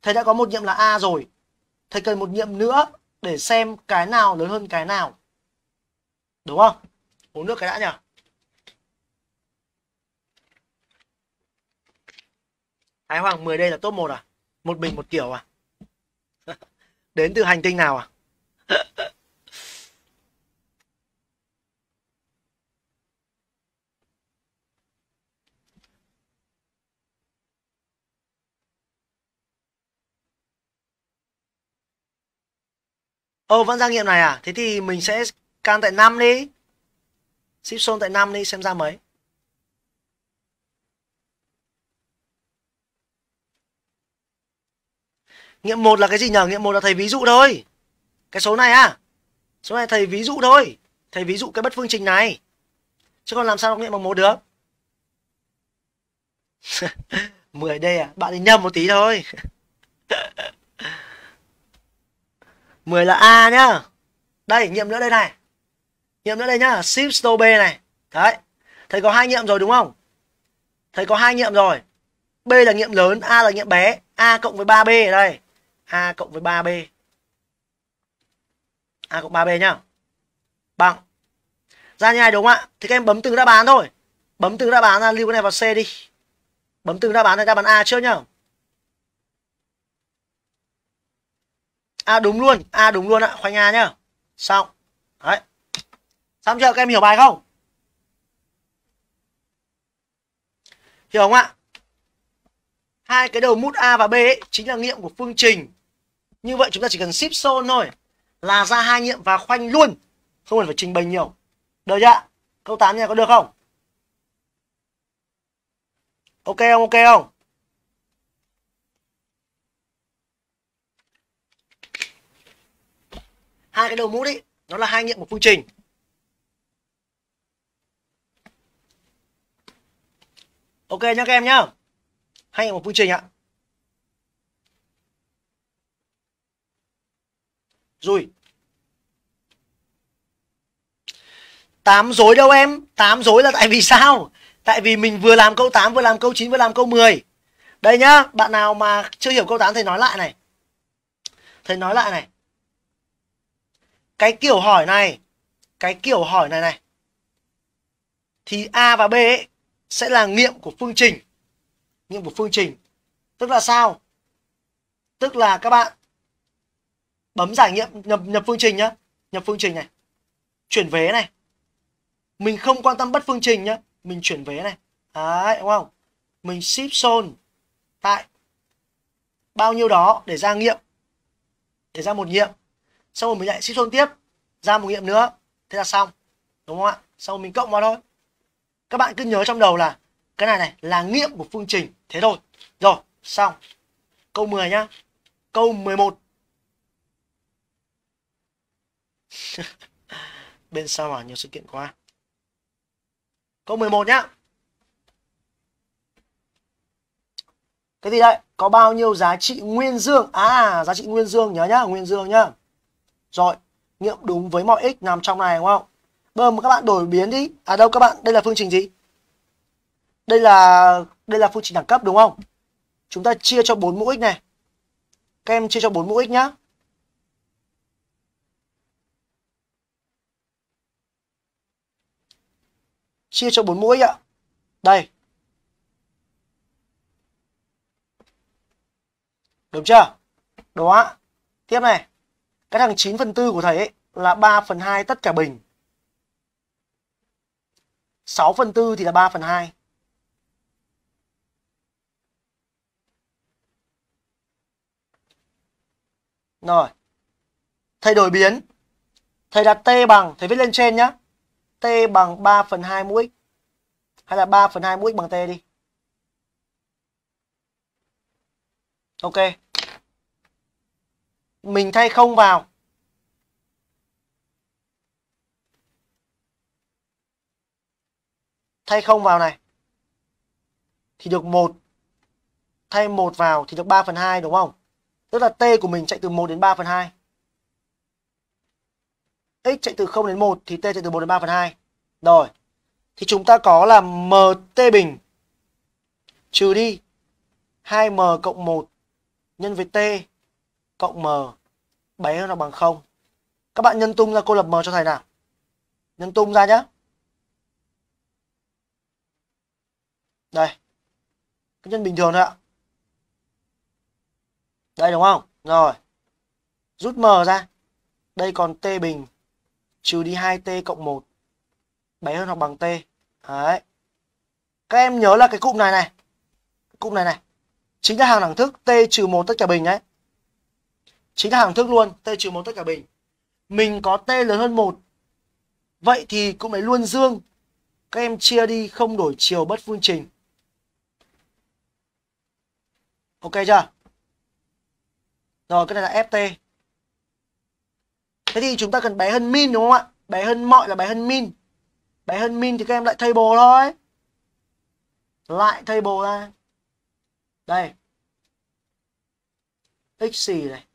thầy đã có một nghiệm là A rồi thầy cần một nghiệm nữa để xem cái nào lớn hơn cái nào đúng không uống nước cái đã nhỉ Thái Hoàng 10 đây là top 1 à một bình một kiểu à đến từ hành tinh nào à ờ vẫn ra nghiệm này à? Thế thì mình sẽ can tại 5 đi. Ship tại 5 đi xem ra mấy. Nghiệm 1 là cái gì nhờ Nghiệm 1 là thầy ví dụ thôi. Cái số này à? Số này thầy ví dụ thôi. Thầy ví dụ cái bất phương trình này. Chứ còn làm sao đọc nghiệm bằng 1 được? 10 đây à? Bạn thì nhầm một tí thôi. 10 là A nhá. Đây, nghiệm nữa đây này. Nghiệm nữa đây nhá, shift store B này. Đấy. Thầy có hai nghiệm rồi đúng không? Thầy có hai nghiệm rồi. B là nghiệm lớn, A là nghiệm bé. A cộng với 3B ở đây. A cộng với 3B. A cộng 3B nhá. Bằng. Ra như này đúng không ạ? Thì các em bấm từ đáp án thôi. Bấm từ đáp án ra lưu cái này vào C đi. Bấm từ đáp án ra đáp án A trước nhá. a à, đúng luôn a à, đúng luôn ạ khoanh a nhá xong đấy xong chưa các em hiểu bài không hiểu không ạ hai cái đầu mút a và b ấy, chính là nghiệm của phương trình như vậy chúng ta chỉ cần ship zone thôi là ra hai nghiệm và khoanh luôn không cần phải trình bày nhiều được chưa câu 8 nha có được không ok không ok không hai cái đầu mút đấy, nó là hai nghiệm của phương trình ok nhá các em nhá hai nghiệm của phương trình ạ rồi tám dối đâu em tám dối là tại vì sao tại vì mình vừa làm câu 8 vừa làm câu 9 vừa làm câu 10 đây nhá bạn nào mà chưa hiểu câu 8 thầy nói lại này thầy nói lại này cái kiểu hỏi này cái kiểu hỏi này này thì a và b ấy sẽ là nghiệm của phương trình nghiệm của phương trình tức là sao tức là các bạn bấm giải nghiệm nhập nhập phương trình nhá nhập phương trình này chuyển vế này mình không quan tâm bất phương trình nhá mình chuyển vế này đấy đúng không mình ship zone tại bao nhiêu đó để ra nghiệm để ra một nghiệm xong rồi mình lại xích tiếp ra một nghiệm nữa thế là xong đúng không ạ xong rồi mình cộng vào thôi các bạn cứ nhớ trong đầu là cái này này là nghiệm của phương trình thế thôi rồi xong câu 10 nhá câu 11 bên sau là nhiều sự kiện quá câu 11 nhá cái gì đấy có bao nhiêu giá trị nguyên dương à giá trị nguyên dương nhớ nhá nguyên dương nhá rồi, nghiệm đúng với mọi x nằm trong này đúng không? Bây giờ các bạn đổi biến đi. À đâu các bạn, đây là phương trình gì? Đây là đây là phương trình đẳng cấp đúng không? Chúng ta chia cho 4 mũ x này. Các em chia cho 4 mũ x nhá. Chia cho 4 mũ x ạ. Đây. Đúng chưa? Đó. Tiếp này. Cái thằng 9 phần 4 của thầy ấy là 3 phần 2 tất cả bình. 6 phần 4 thì là 3 phần 2. Rồi. Thầy đổi biến. Thầy đặt T bằng, thầy viết lên trên nhá. T bằng 3 phần 2 mũi Hay là 3 phần 2 mũi bằng T đi. Ok mình thay không vào thay không vào này thì được một thay một vào thì được 3 phần 2 đúng không? Tức là t của mình chạy từ 1 đến 3 phần 2. x chạy từ 0 đến 1 thì t chạy từ 1 đến 3 phần 2. Rồi. Thì chúng ta có là mt bình trừ đi 2m cộng 1 nhân với t cộng m bé hơn hoặc bằng 0. Các bạn nhân tung ra cô lập m cho thầy nào. Nhân tung ra nhé. Đây. Cái nhân bình thường thôi ạ. Đây đúng không? Rồi. Rút m ra. Đây còn t bình trừ đi 2t cộng 1 bé hơn hoặc bằng t. Đấy. Các em nhớ là cái cụm này này. Cái cụm này này. Chính là hàng đẳng thức t trừ 1 tất cả bình đấy chính là hàng thức luôn t trừ một tất cả bình mình có t lớn hơn một vậy thì cũng phải luôn dương các em chia đi không đổi chiều bất phương trình ok chưa rồi cái này là ft thế thì chúng ta cần bé hơn min đúng không ạ bé hơn mọi là bé hơn min bé hơn min thì các em lại thay bồ thôi lại thay bồ ra đây x xì này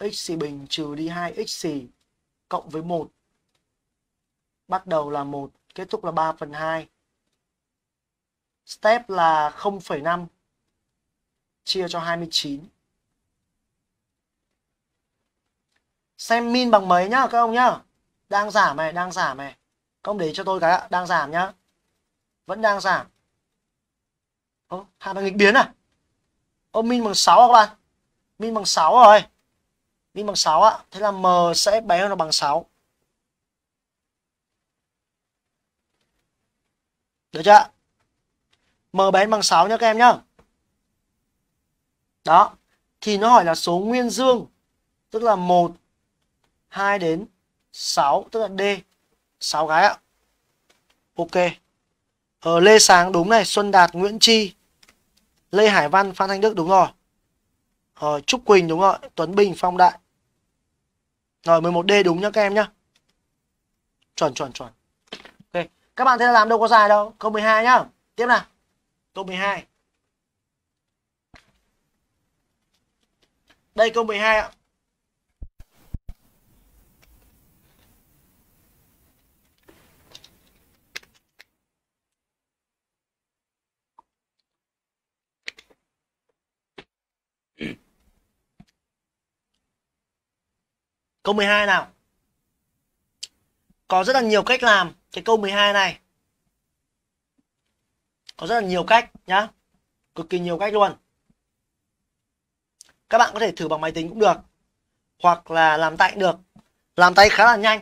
x bình trừ đi 2 x cộng với 1. Bắt đầu là 1, kết thúc là 3 phần 2. Step là 0,5 chia cho 29. Xem min bằng mấy nhá các ông nhá. Đang giảm này, đang giảm này. không để cho tôi cái đang giảm nhá. Vẫn đang giảm. Ô, hai bằng nghịch biến à? Ô, min bằng 6 các bạn. Min bằng 6 rồi minh bằng 6 ạ. Thế là M sẽ bé hơn nó bằng 6. Được chưa M bé hơn bằng 6 nhá các em nhá. Đó. Thì nó hỏi là số nguyên dương tức là 1 2 đến 6 tức là D 6 cái ạ. Ok. Ờ, Lê Sáng đúng này, Xuân Đạt, Nguyễn Chi, Lê Hải Văn, Phan Thanh Đức đúng rồi. Ờ, Trúc Quỳnh đúng rồi, Tuấn Bình, Phong Đại. Rồi 11D đúng nhá các em nhá. Chuẩn chuẩn chuẩn. Ok. Các bạn thấy là làm đâu có dài đâu. Câu 12 nhá. Tiếp nào. Câu 12. Đây câu 12 ạ. Câu 12 nào. Có rất là nhiều cách làm cái câu 12 này. Có rất là nhiều cách nhá. Cực kỳ nhiều cách luôn. Các bạn có thể thử bằng máy tính cũng được. Hoặc là làm tay cũng được. Làm tay khá là nhanh.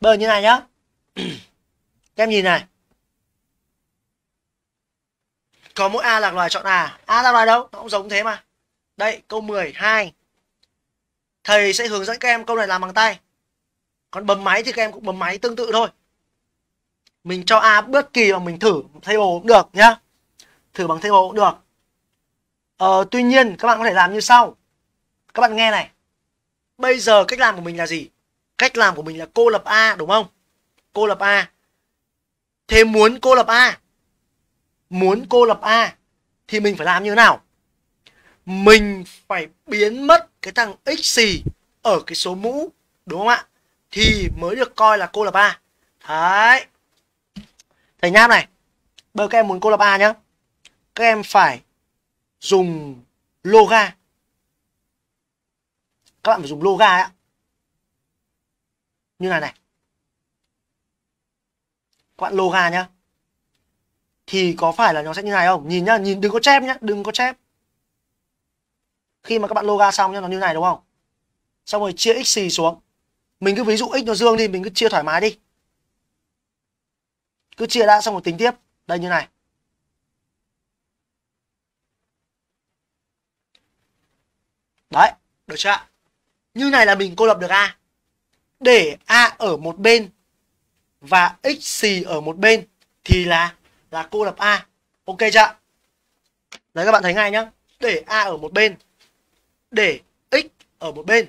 Bây giờ như này nhá. em nhìn này. Có mỗi A là loài chọn A. A là loài đâu? Nó cũng giống thế mà. Đây, câu 12 thầy sẽ hướng dẫn các em câu này làm bằng tay còn bấm máy thì các em cũng bấm máy tương tự thôi mình cho a bất kỳ mà mình thử thay bồ cũng được nhá thử bằng thay bồ cũng được ờ, tuy nhiên các bạn có thể làm như sau các bạn nghe này bây giờ cách làm của mình là gì cách làm của mình là cô lập a đúng không cô lập a thế muốn cô lập a muốn cô lập a thì mình phải làm như thế nào mình phải biến mất cái thằng xì ở cái số mũ đúng không ạ? Thì mới được coi là cô là ba. Đấy. Thầy nháp này. Bây các em muốn cô là ba nhá. Các em phải dùng loga. Các bạn phải dùng loga ạ. Như này này. Các bạn loga nhá thì có phải là nó sẽ như này không? Nhìn nhá, nhìn đừng có chép nhá, đừng có chép khi mà các bạn loga xong nhá nó như này đúng không xong rồi chia xì xuống mình cứ ví dụ x nó dương đi mình cứ chia thoải mái đi cứ chia đã xong rồi tính tiếp đây như này đấy được chưa như này là mình cô lập được a để a ở một bên và x xì ở một bên thì là là cô lập a ok chưa đấy các bạn thấy ngay nhá để a ở một bên để x ở một bên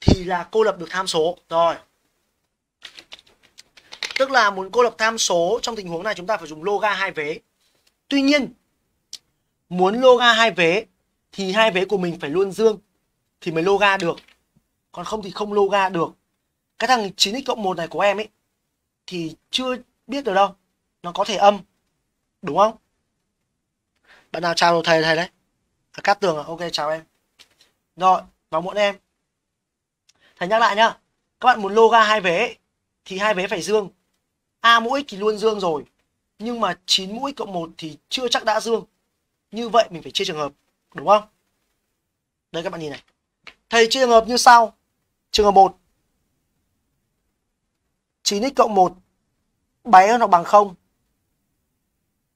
thì là cô lập được tham số rồi tức là muốn cô lập tham số trong tình huống này chúng ta phải dùng loga hai vế tuy nhiên muốn loga hai vế thì hai vế của mình phải luôn dương thì mới loga được còn không thì không loga được cái thằng 9x cộng 1 này của em ấy thì chưa biết được đâu nó có thể âm đúng không bạn nào chào thầy thầy đấy à, cắt tường à ok chào em rồi, vào muộn em. Thầy nhắc lại nhá. Các bạn muốn lô hai vé thì hai vé phải dương. A mũi thì luôn dương rồi. Nhưng mà 9 mũi cộng 1 thì chưa chắc đã dương. Như vậy mình phải chia trường hợp, đúng không? Đây các bạn nhìn này. Thầy chia trường hợp như sau. Trường hợp 1. 9x cộng 1 bé hơn hoặc bằng 0.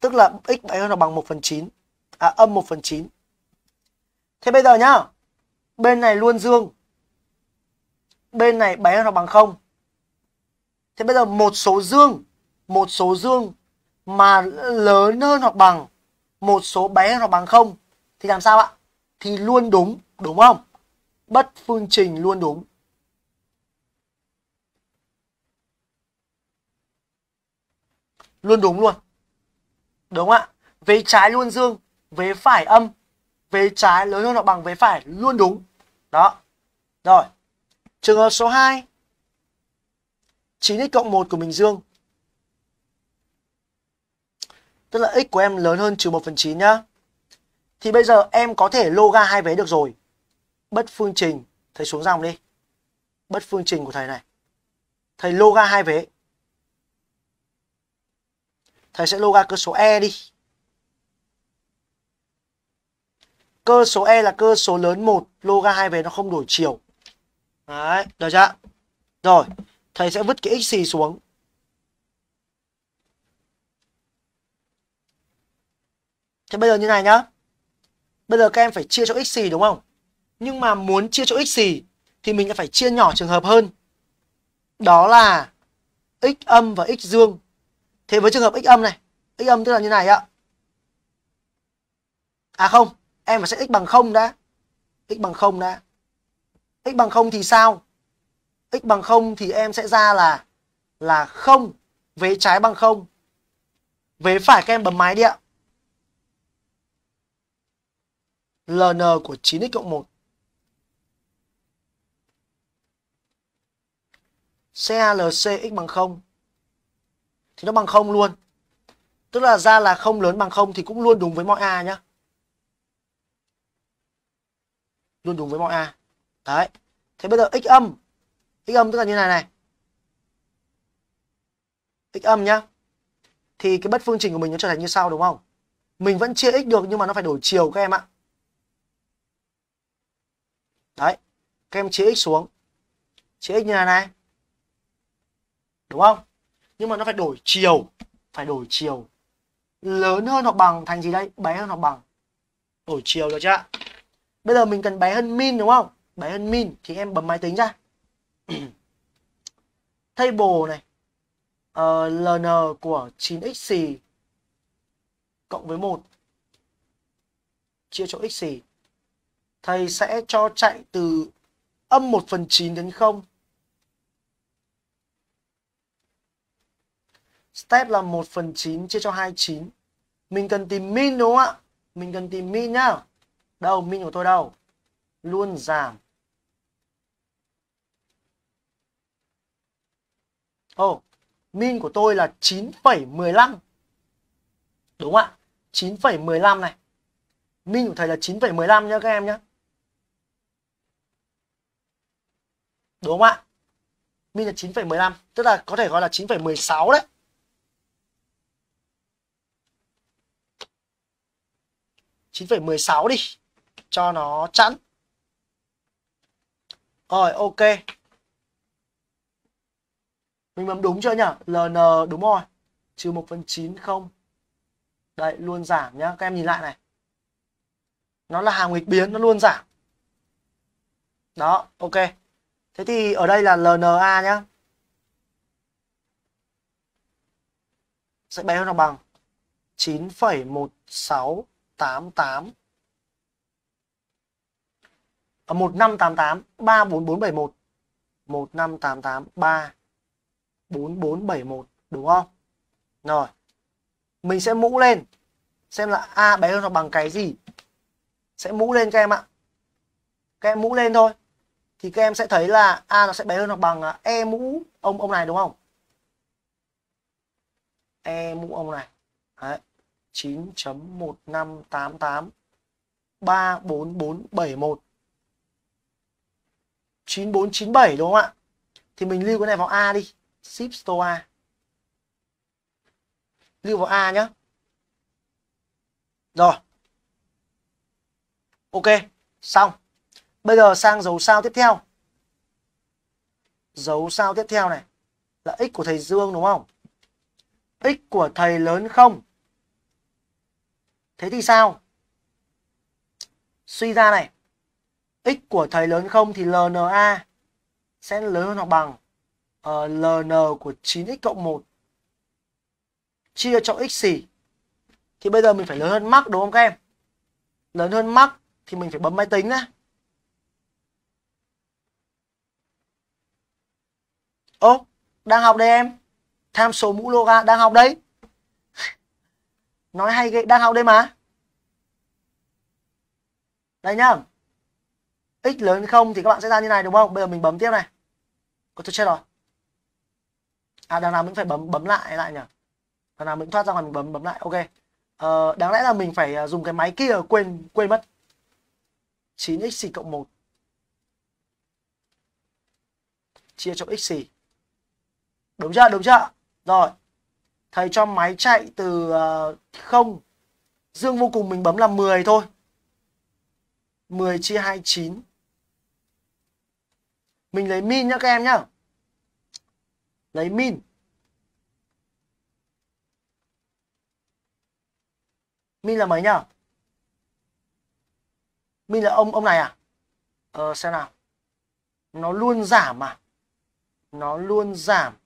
Tức là x bé hơn hoặc bằng 1 phần 9. À, âm 1 phần 9. Thế bây giờ nhá bên này luôn dương bên này bé hơn hoặc bằng không thế bây giờ một số dương một số dương mà lớn hơn hoặc bằng một số bé hoặc bằng không thì làm sao ạ thì luôn đúng đúng không bất phương trình luôn đúng luôn đúng luôn đúng ạ vế trái luôn dương vế phải âm vế trái lớn hơn hoặc bằng vế phải luôn đúng. Đó. Rồi. Trường hợp số 2. 9x cộng 1 của Bình Dương. Tức là x của em lớn hơn trừ 1 phần 9 nhá. Thì bây giờ em có thể loga hai vế được rồi. Bất phương trình. Thầy xuống dòng đi. Bất phương trình của thầy này. Thầy loga hai vế. Thầy sẽ loga cơ số E đi. cơ số E là cơ số lớn 1 loga 2 về nó không đổi chiều đấy được chưa rồi thầy sẽ vứt cái x xì xuống thế bây giờ như này nhá bây giờ các em phải chia cho x xì đúng không nhưng mà muốn chia cho x xì thì mình phải chia nhỏ trường hợp hơn đó là x âm và x dương thế với trường hợp x âm này x âm tức là như này ạ à không em phải xét x bằng 0 đã. x bằng 0 đã. x bằng 0 thì sao? x bằng 0 thì em sẽ ra là là 0 vế trái bằng 0. Vế phải các em bấm máy đi ạ. LN của 9x cộng 1. CALC x bằng 0 thì nó bằng 0 luôn. Tức là ra là không lớn bằng 0 thì cũng luôn đúng với mọi a nhá. luôn đúng với mọi A. Đấy. Thế bây giờ x âm. X âm tức là như này này. X âm nhá. Thì cái bất phương trình của mình nó trở thành như sau đúng không? Mình vẫn chia x được nhưng mà nó phải đổi chiều các em ạ. Đấy. Các em chia x xuống. Chia x như này này. Đúng không? Nhưng mà nó phải đổi chiều. Phải đổi chiều. Lớn hơn hoặc bằng thành gì đây? Bé hơn hoặc bằng. Đổi chiều được chưa ạ? Bây giờ mình cần bé hơn min đúng không? Bé hơn min thì em bấm máy tính ra. Table này. Uh, LN của 9x xì cộng với 1 chia cho x xì. Thầy sẽ cho chạy từ âm 1 phần 9 đến 0. Step là 1 phần 9 chia cho 29. Mình cần tìm min đúng không ạ? Mình cần tìm min nhá đâu min của tôi đâu luôn giảm ô oh, min của tôi là 9,15 đúng không ạ 9,15 này min của thầy là 9,15 nhá các em nhá đúng không ạ min là 9,15 tức là có thể gọi là 9,16 đấy chín phẩy mười sáu đi cho nó chẵn rồi ok mình bấm đúng chưa nhỉ ln đúng rồi trừ một phần chín không đây luôn giảm nhá các em nhìn lại này nó là hàng nghịch biến nó luôn giảm đó ok thế thì ở đây là lna nhá sẽ bé hơn bằng 9,1688 1588 34471 1588 34471 đúng không? Rồi. Mình sẽ mũ lên xem là A bé hơn hoặc bằng cái gì. Sẽ mũ lên các em ạ. Các em mũ lên thôi. Thì các em sẽ thấy là A nó sẽ bé hơn hoặc bằng à, E mũ ông ông này đúng không? E mũ ông này. Đấy. 9.1588 34471 9497 đúng không ạ? Thì mình lưu cái này vào A đi, ship store A. Lưu vào A nhá. Rồi. Ok, xong. Bây giờ sang dấu sao tiếp theo. Dấu sao tiếp theo này là x của thầy Dương đúng không? x của thầy lớn không? Thế thì sao? Suy ra này x của thầy lớn không thì LNA sẽ lớn hơn hoặc bằng uh, ờ, LN của 9x cộng 1 chia cho x xỉ. Thì bây giờ mình phải lớn hơn mắc đúng không các em? Lớn hơn mắc thì mình phải bấm máy tính á. Ô, đang học đây em. Tham số mũ loga đang học đấy. Nói hay ghê, đang học đây mà. Đây nhá x lớn hơn không thì các bạn sẽ ra như này đúng không bây giờ mình bấm tiếp này có tôi chết rồi à đằng nào mình phải bấm bấm lại lại nhỉ đằng nào mình thoát ra ngoài mình bấm bấm lại ok ờ, đáng lẽ là mình phải à, dùng cái máy kia quên quên mất 9 x cộng 1 chia cho x đúng chưa đúng chưa rồi thầy cho máy chạy từ à, không dương vô cùng mình bấm là 10 thôi 10 chia 29 mình lấy min nhá các em nhá lấy min min là mấy nhá min là ông ông này à ờ xem nào nó luôn giảm mà nó luôn giảm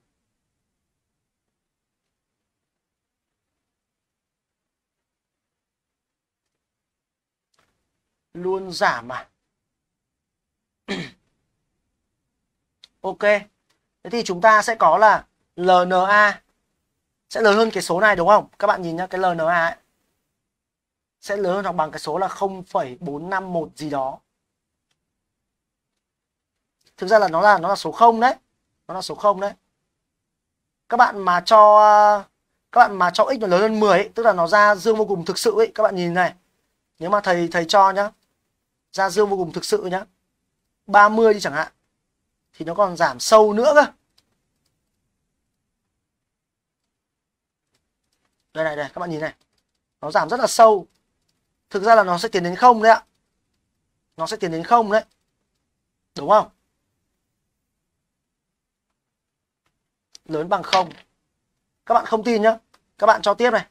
luôn giảm mà Ok. Thế thì chúng ta sẽ có là LNA sẽ lớn hơn cái số này đúng không? Các bạn nhìn nhá, cái LNA ấy sẽ lớn hơn hoặc bằng cái số là 0,451 gì đó. Thực ra là nó là nó là số 0 đấy. Nó là số 0 đấy. Các bạn mà cho các bạn mà cho x nó lớn hơn 10 ấy, tức là nó ra dương vô cùng thực sự ấy, các bạn nhìn này. Nếu mà thầy thầy cho nhá. Ra dương vô cùng thực sự nhá. 30 đi chẳng hạn thì nó còn giảm sâu nữa cơ đây này đây các bạn nhìn này nó giảm rất là sâu thực ra là nó sẽ tiến đến không đấy ạ nó sẽ tiến đến không đấy đúng không lớn bằng không các bạn không tin nhá các bạn cho tiếp này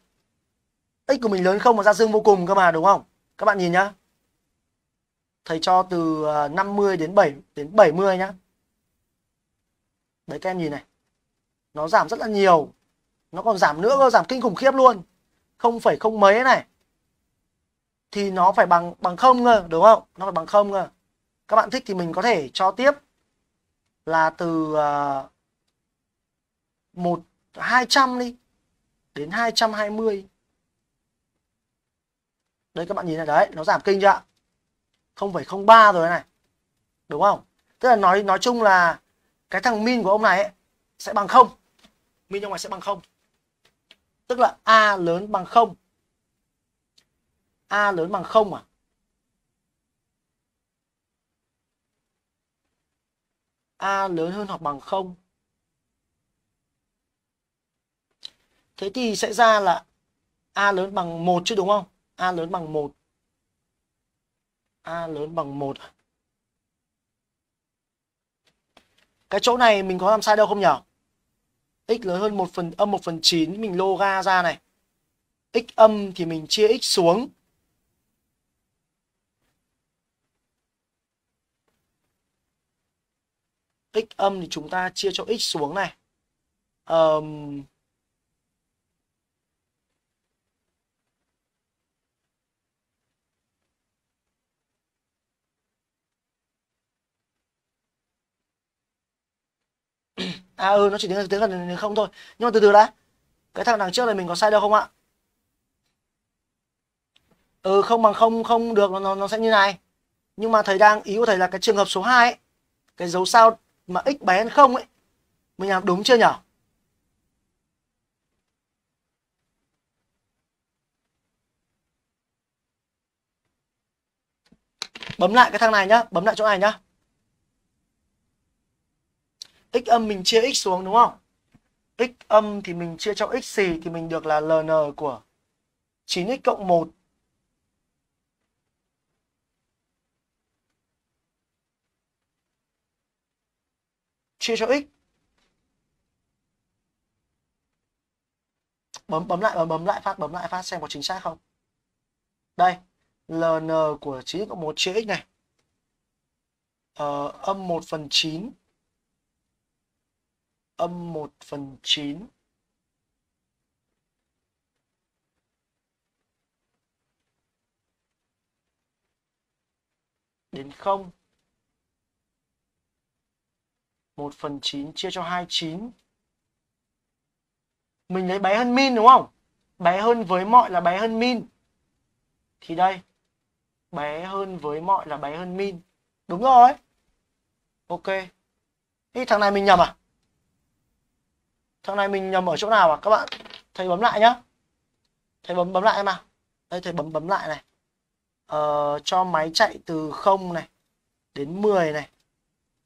x của mình lớn không mà ra dương vô cùng cơ mà đúng không các bạn nhìn nhá thầy cho từ 50 à, đến 7 đến 70 nhá đấy các em nhìn này nó giảm rất là nhiều nó còn giảm nữa cơ giảm kinh khủng khiếp luôn không phải không mấy này thì nó phải bằng bằng không cơ đúng không nó phải bằng không cơ các bạn thích thì mình có thể cho tiếp là từ uh, một hai trăm đi đến 220 đây các bạn nhìn này đấy nó giảm kinh chưa ạ 0,03 rồi này đúng không tức là nói nói chung là cái thằng min của ông này ấy, sẽ bằng không min trong này sẽ bằng không tức là a lớn bằng không a lớn bằng không à a lớn hơn hoặc bằng không thế thì sẽ ra là a lớn bằng một chứ đúng không a lớn bằng một a lớn bằng một à? cái chỗ này mình có làm sai đâu không nhỉ x lớn hơn một phần âm một phần chín mình loga ra này x âm thì mình chia x xuống x âm thì chúng ta chia cho x xuống này um, à ừ nó chỉ tiếng tiếng gần không thôi nhưng mà từ từ đã cái thằng đằng trước này mình có sai đâu không ạ ừ không bằng không không được nó nó sẽ như này nhưng mà thầy đang ý của thầy là cái trường hợp số 2 ấy, cái dấu sao mà x bé hơn không ấy mình làm đúng chưa nhỉ bấm lại cái thằng này nhá bấm lại chỗ này nhá x âm mình chia x xuống đúng không x âm thì mình chia cho x xì thì mình được là ln của 9x cộng 1 chia cho x bấm bấm lại bấm, bấm lại phát bấm lại phát xem có chính xác không đây ln của 9 cộng 1 chia x này ờ, âm 1 phần 9 âm 1 phần 9 đến 0. 1 phần 9 chia cho 29. Mình lấy bé hơn min đúng không? Bé hơn với mọi là bé hơn min. Thì đây, bé hơn với mọi là bé hơn min. Đúng rồi. Ok. Ý, thằng này mình nhầm à? thằng này mình nhầm ở chỗ nào à các bạn thầy bấm lại nhá thầy bấm bấm lại mà đây thầy bấm bấm lại này ờ, cho máy chạy từ 0 này đến 10 này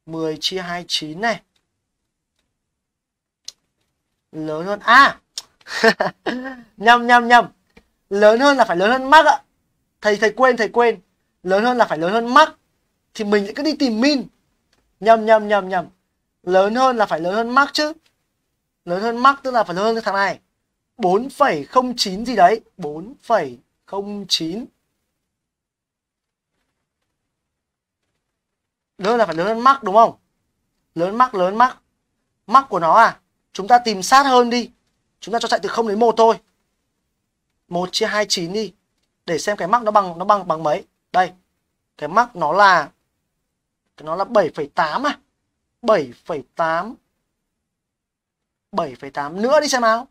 10 chia 29 này lớn hơn a à! nhầm nhầm nhầm lớn hơn là phải lớn hơn mắc ạ thầy thầy quên thầy quên lớn hơn là phải lớn hơn mắc thì mình sẽ cứ đi tìm min nhầm nhầm nhầm nhầm lớn hơn là phải lớn hơn mắc chứ lớn hơn max tức là phải lớn hơn cái thằng này 4,09 gì đấy 4,09 lớn là phải lớn hơn max đúng không lớn max lớn max max của nó à chúng ta tìm sát hơn đi chúng ta cho chạy từ 0 đến 1 thôi 1 chia 29 đi để xem cái max nó bằng nó bằng bằng mấy đây cái max nó là cái nó là 7,8 à 7,8 7,8 nữa đi xem nào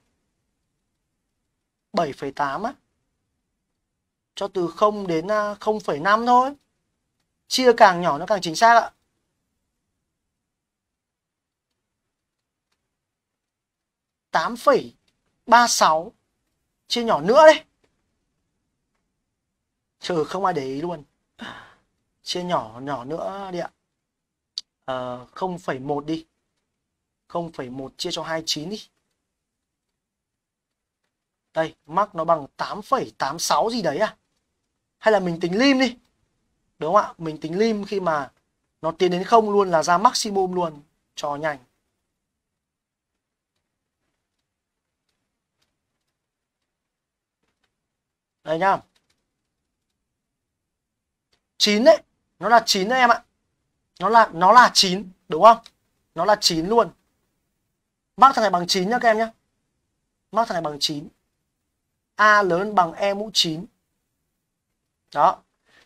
7,8 á cho từ 0 đến 0,5 à, thôi chia càng nhỏ nó càng chính xác ạ tám phẩy ba sáu chia nhỏ nữa đấy trừ không ai để ý luôn chia nhỏ nhỏ nữa đi ạ ờ, không phẩy một đi 0,1 chia cho 29 đi. Đây, mắc nó bằng 8,86 gì đấy à? Hay là mình tính lim đi. Đúng không ạ? Mình tính lim khi mà nó tiến đến không luôn là ra maximum luôn cho nhanh. Đây nhá. 9 đấy, nó là 9 đấy em ạ. Nó là nó là 9 đúng không? Nó là 9 luôn. Mắc thằng này bằng 9 nhá các em nhá. Mắc thằng này bằng 9. A lớn bằng E mũ 9. Đó.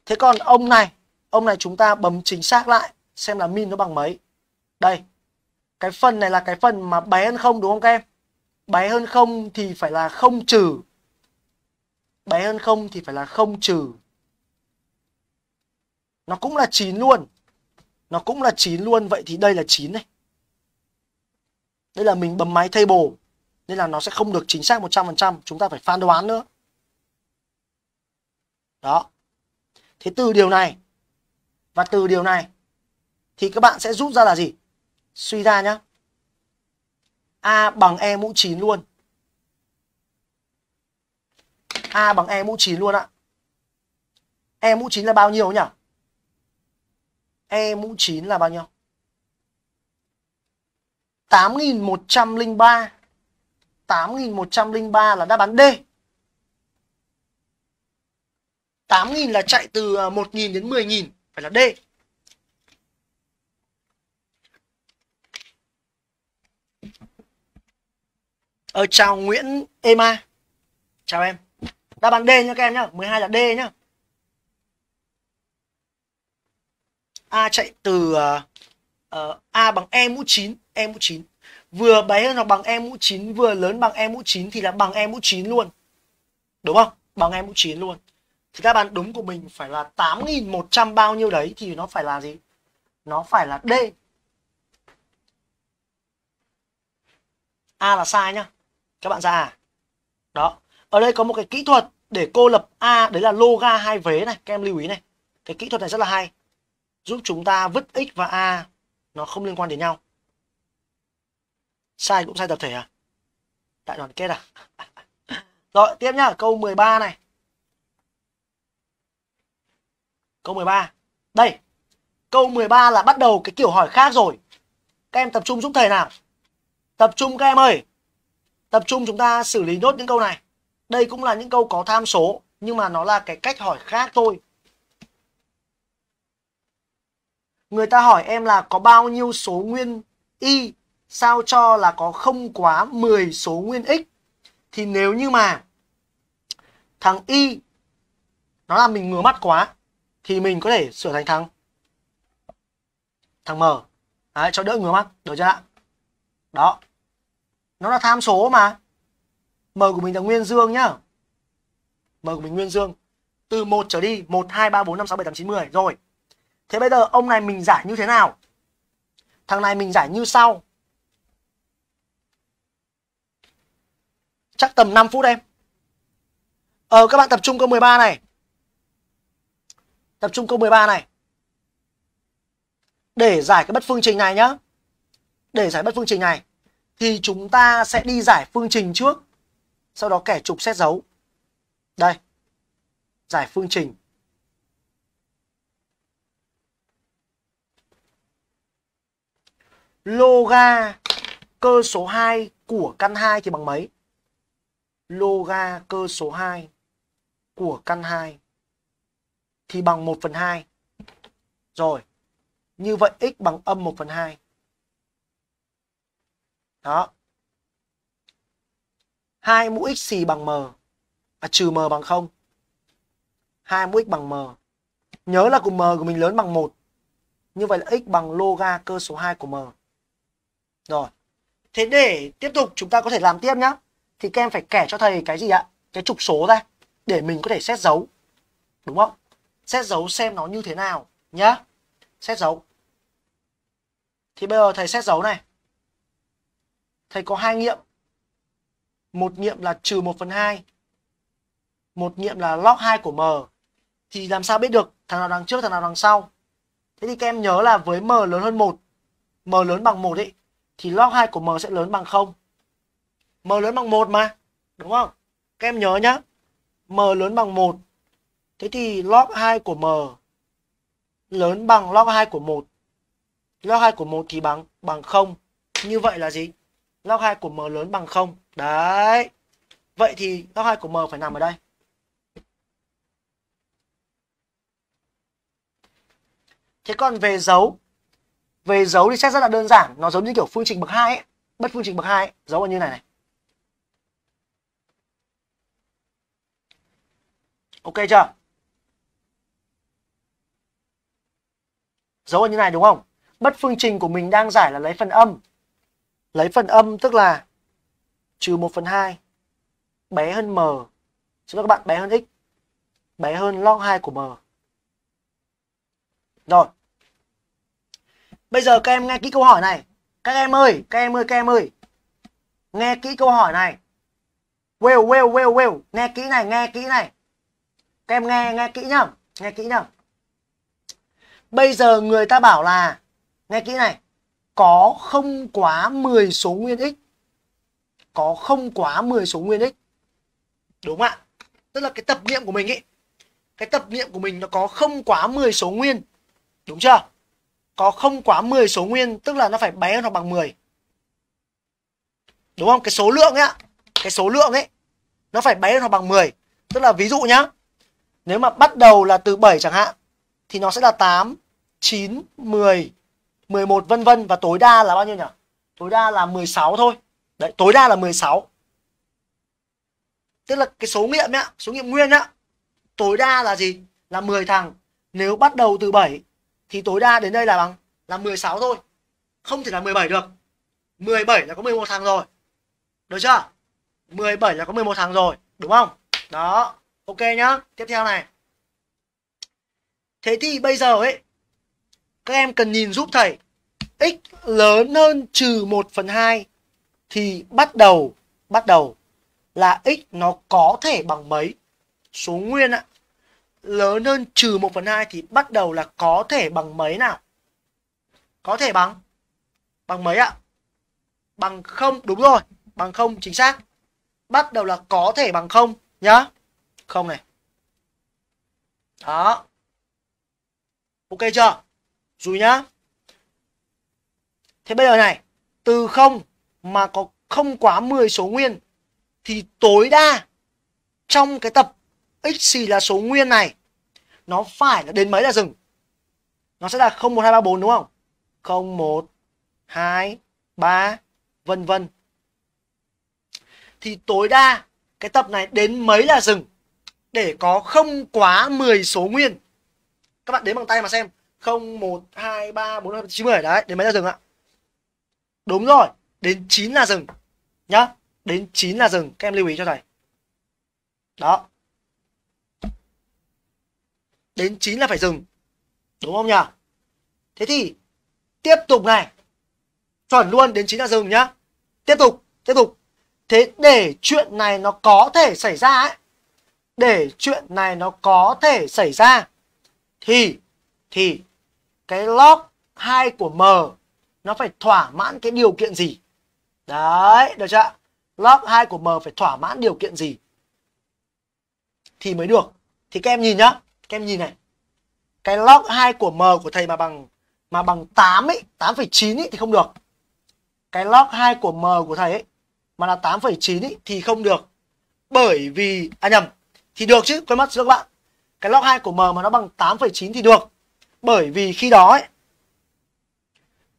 Thế còn ông này, ông này chúng ta bấm chính xác lại xem là min nó bằng mấy. Đây. Cái phần này là cái phần mà bé hơn không đúng không các em? Bé hơn không thì phải là không trừ. Bé hơn không thì phải là không trừ. Nó cũng là 9 luôn. Nó cũng là 9 luôn. Vậy thì đây là 9 này đây là mình bấm máy table nên là nó sẽ không được chính xác 100% chúng ta phải phán đoán nữa đó thế từ điều này và từ điều này thì các bạn sẽ rút ra là gì suy ra nhá A bằng E mũ 9 luôn A bằng E mũ 9 luôn ạ E mũ 9 là bao nhiêu nhỉ E mũ 9 là bao nhiêu 8103. 8103 là đáp án D. 8.000 là chạy từ 1.000 à, đến 10.000, phải là D. Ờ, chào Nguyễn Ema. Chào em. Đáp án D nha các em nhá, 12 là D nhá. A chạy từ uh, A bằng E mũ 9 e mũ 9. Vừa bé hơn hoặc bằng e mũ 9 vừa lớn bằng e mũ 9 thì là bằng e mũ 9 luôn. Đúng không? Bằng e mũ 9 luôn. Thì đáp án đúng của mình phải là 8100 bao nhiêu đấy thì nó phải là gì? Nó phải là D. A là sai nhá. Các bạn ra à? Đó. Ở đây có một cái kỹ thuật để cô lập A đấy là loga hai vế này, các em lưu ý này. Cái kỹ thuật này rất là hay. Giúp chúng ta vứt x và a nó không liên quan đến nhau sai cũng sai tập thể à đại đoàn kết à rồi tiếp nhá câu 13 này câu 13 đây câu 13 là bắt đầu cái kiểu hỏi khác rồi các em tập trung giúp thầy nào tập trung các em ơi tập trung chúng ta xử lý nốt những câu này đây cũng là những câu có tham số nhưng mà nó là cái cách hỏi khác thôi người ta hỏi em là có bao nhiêu số nguyên y sao cho là có không quá 10 số nguyên x thì nếu như mà thằng y nó làm mình ngứa mắt quá thì mình có thể sửa thành thằng thằng m Đấy, cho đỡ ngứa mắt được chưa ạ đó nó là tham số mà m của mình là nguyên dương nhá m của mình nguyên dương từ 1 trở đi 1 2 3 4 5 6 7 8 9 10 rồi thế bây giờ ông này mình giải như thế nào thằng này mình giải như sau chắc tầm 5 phút em Ờ các bạn tập trung câu 13 này Tập trung câu 13 này Để giải cái bất phương trình này nhá Để giải bất phương trình này Thì chúng ta sẽ đi giải phương trình trước Sau đó kẻ trục xét dấu Đây Giải phương trình Loga cơ số 2 của căn 2 thì bằng mấy? loga cơ số 2 của căn 2 thì bằng 1 phần 2. Rồi, như vậy x bằng âm 1 phần 2. Đó. 2 mũ x xì bằng m, à, trừ m bằng 0. 2 mũ x bằng m. Nhớ là cùng m của mình lớn bằng 1. Như vậy là x bằng loga cơ số 2 của m. Rồi. Thế để tiếp tục chúng ta có thể làm tiếp nhé thì các em phải kể cho thầy cái gì ạ? Cái trục số ra để mình có thể xét dấu. Đúng không? Xét dấu xem nó như thế nào nhá. Xét dấu. Thì bây giờ thầy xét dấu này. Thầy có hai nghiệm. Một nghiệm là trừ 1 phần 2. Một nghiệm là log 2 của M. Thì làm sao biết được thằng nào đằng trước, thằng nào đằng sau. Thế thì các em nhớ là với M lớn hơn 1, M lớn bằng 1 ấy, thì log 2 của M sẽ lớn bằng 0 m lớn bằng một mà đúng không các em nhớ nhá m lớn bằng một thế thì log 2 của m lớn bằng log 2 của 1 log 2 của 1 thì bằng bằng 0 như vậy là gì log 2 của m lớn bằng 0 đấy vậy thì log 2 của m phải nằm ở đây Thế còn về dấu Về dấu thì xét rất là đơn giản Nó giống như kiểu phương trình bậc 2 ấy Bất phương trình bậc 2 ấy Dấu là như này này Ok chưa? Dấu như này đúng không? Bất phương trình của mình đang giải là lấy phần âm. Lấy phần âm tức là trừ 1 phần 2 bé hơn m. cho các bạn bé hơn x. Bé hơn log 2 của m. Rồi. Bây giờ các em nghe kỹ câu hỏi này. Các em ơi, các em ơi, các em ơi. Nghe kỹ câu hỏi này. Well, well, well, well. Nghe kỹ này, nghe kỹ này. Các em nghe nghe kỹ nhá, nghe kỹ nhá. Bây giờ người ta bảo là nghe kỹ này, có không quá 10 số nguyên x. Có không quá 10 số nguyên x. Đúng không ạ? Tức là cái tập nghiệm của mình ấy cái tập nghiệm của mình nó có không quá 10 số nguyên. Đúng chưa? Có không quá 10 số nguyên, tức là nó phải bé hơn hoặc bằng 10. Đúng không? Cái số lượng ấy ạ, cái số lượng ấy nó phải bé hơn hoặc bằng 10. Tức là ví dụ nhá, nếu mà bắt đầu là từ 7 chẳng hạn thì nó sẽ là 8, 9, 10, 11 vân vân và tối đa là bao nhiêu nhỉ? Tối đa là 16 thôi. Đấy, tối đa là 16. Tức là cái số nghiệm nhá, số nghiệm nguyên nhá. Tối đa là gì? Là 10 thằng. Nếu bắt đầu từ 7 thì tối đa đến đây là bằng là 16 thôi. Không thể là 17 được. 17 là có 11 thằng rồi. Được chưa? 17 là có 11 thằng rồi, đúng không? Đó ok nhá tiếp theo này thế thì bây giờ ấy các em cần nhìn giúp thầy x lớn hơn trừ 1 phần 2 thì bắt đầu bắt đầu là x nó có thể bằng mấy số nguyên ạ lớn hơn trừ 1 phần 2 thì bắt đầu là có thể bằng mấy nào có thể bằng bằng mấy ạ bằng không đúng rồi bằng không chính xác bắt đầu là có thể bằng không nhá không này đó ok chưa rồi nhá thế bây giờ này từ không mà có không quá 10 số nguyên thì tối đa trong cái tập x là số nguyên này nó phải là đến mấy là dừng nó sẽ là 0 1 2 3 4 đúng không 0 1 2 3 vân vân thì tối đa cái tập này đến mấy là dừng để có không quá 10 số nguyên các bạn đếm bằng tay mà xem không một hai ba bốn năm chín mười đấy đến mấy là dừng ạ đúng rồi đến 9 là dừng nhá đến 9 là dừng các em lưu ý cho thầy đó đến 9 là phải dừng đúng không nhỉ thế thì tiếp tục này chuẩn luôn đến 9 là dừng nhá tiếp tục tiếp tục thế để chuyện này nó có thể xảy ra ấy để chuyện này nó có thể xảy ra thì thì cái log 2 của M nó phải thỏa mãn cái điều kiện gì? Đấy, được chưa? Log 2 của M phải thỏa mãn điều kiện gì? Thì mới được. Thì các em nhìn nhá, các em nhìn này. Cái log 2 của M của thầy mà bằng mà bằng 8 ấy, 8,9 ấy thì không được. Cái log 2 của M của thầy ấy mà là 8,9 ấy thì không được. Bởi vì à nhầm, thì được chứ quên mất các bạn cái log 2 của m mà nó bằng 8,9 thì được bởi vì khi đó ấy,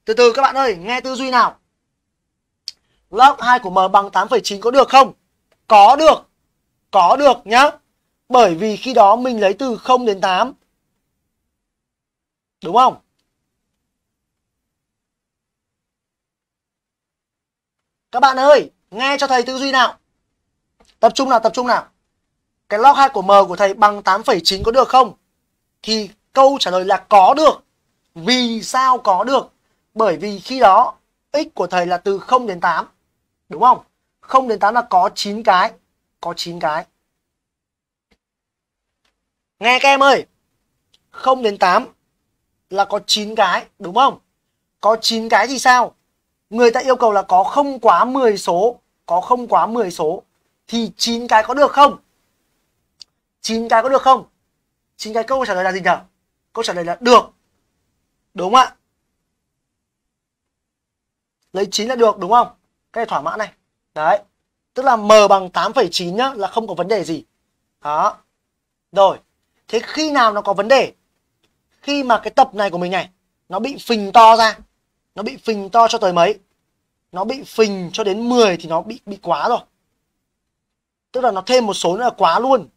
từ từ các bạn ơi nghe tư duy nào log 2 của m bằng 8,9 có được không có được có được nhá bởi vì khi đó mình lấy từ 0 đến 8 đúng không các bạn ơi nghe cho thầy tư duy nào tập trung nào tập trung nào cái log 2 của M của thầy bằng 8,9 có được không? Thì câu trả lời là có được. Vì sao có được? Bởi vì khi đó x của thầy là từ 0 đến 8. Đúng không? 0 đến 8 là có 9 cái. Có 9 cái. Nghe các em ơi. 0 đến 8 là có 9 cái. Đúng không? Có 9 cái thì sao? Người ta yêu cầu là có không quá 10 số. Có không quá 10 số. Thì 9 cái có được không? 9 cái có được không? 9 cái câu trả lời là gì nhỉ? Câu trả lời là được. Đúng không ạ? Lấy 9 là được đúng không? Cái này thỏa mãn này. Đấy. Tức là M bằng 8,9 nhá là không có vấn đề gì. Đó. Rồi. Thế khi nào nó có vấn đề? Khi mà cái tập này của mình này nó bị phình to ra. Nó bị phình to cho tới mấy? Nó bị phình cho đến 10 thì nó bị bị quá rồi. Tức là nó thêm một số nữa là quá luôn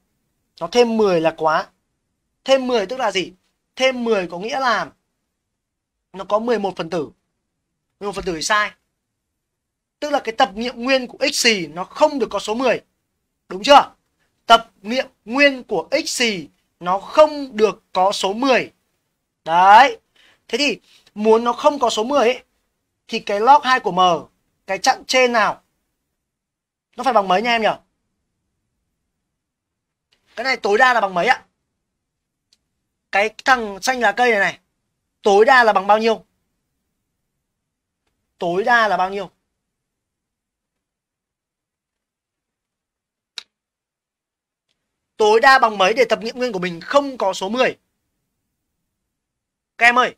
nó thêm 10 là quá thêm 10 tức là gì thêm 10 có nghĩa là nó có 11 phần tử 11 phần tử thì sai tức là cái tập nghiệm nguyên của x xì nó không được có số 10 đúng chưa tập nghiệm nguyên của x xì nó không được có số 10 đấy thế thì muốn nó không có số 10 ấy, thì cái log 2 của m cái chặn trên nào nó phải bằng mấy nha em nhỉ cái này tối đa là bằng mấy ạ cái thằng xanh lá cây này này tối đa là bằng bao nhiêu tối đa là bao nhiêu tối đa bằng mấy để tập nghiệm nguyên của mình không có số 10 các em ơi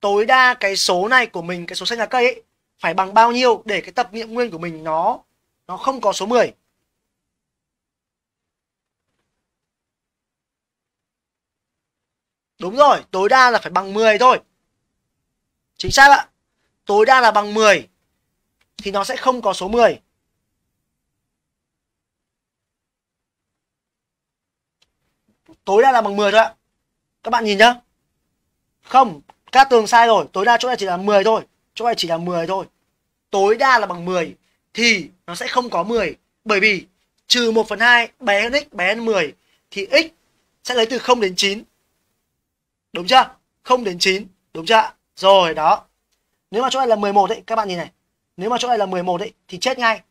tối đa cái số này của mình cái số xanh lá cây ấy phải bằng bao nhiêu để cái tập nghiệm nguyên của mình nó nó không có số 10 Đúng rồi, tối đa là phải bằng 10 thôi. Chính xác ạ. Tối đa là bằng 10 thì nó sẽ không có số 10. Tối đa là bằng 10 thôi ạ. Các bạn nhìn nhá. Không, các tường sai rồi, tối đa chỗ này chỉ là 10 thôi, chỗ này chỉ là 10 thôi. Tối đa là bằng 10 thì nó sẽ không có 10 bởi vì trừ 1 phần 2 bé hơn x bé hơn 10 thì x sẽ lấy từ 0 đến 9 Đúng chưa? 0 đến 9, đúng chưa? Rồi đó. Nếu mà chỗ này là 11 đấy, các bạn nhìn này. Nếu mà chỗ này là 11 đấy thì chết ngay.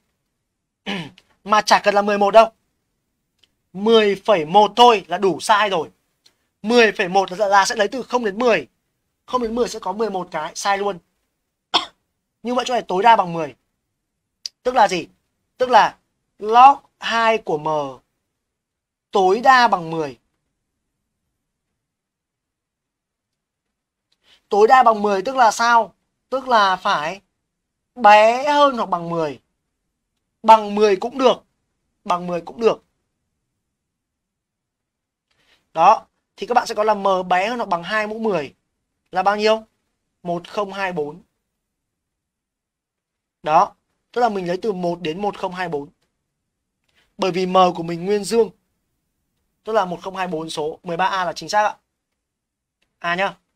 mà chả cần là 11 đâu. 10,1 thôi là đủ sai rồi. 10,1 là, là sẽ lấy từ 0 đến 10. 0 đến 10 sẽ có 11 cái, sai luôn. Như vậy chỗ này tối đa bằng 10. Tức là gì? Tức là log 2 của m tối đa bằng 10 tối đa bằng 10 tức là sao? Tức là phải bé hơn hoặc bằng 10. Bằng 10 cũng được. Bằng 10 cũng được. Đó, thì các bạn sẽ có là m bé hơn hoặc bằng 2 mũ 10 là bao nhiêu? 1024. Đó, tức là mình lấy từ 1 đến 1024. Bởi vì m của mình nguyên dương. Tức là 1024 số 13A là chính xác ạ. À nhá.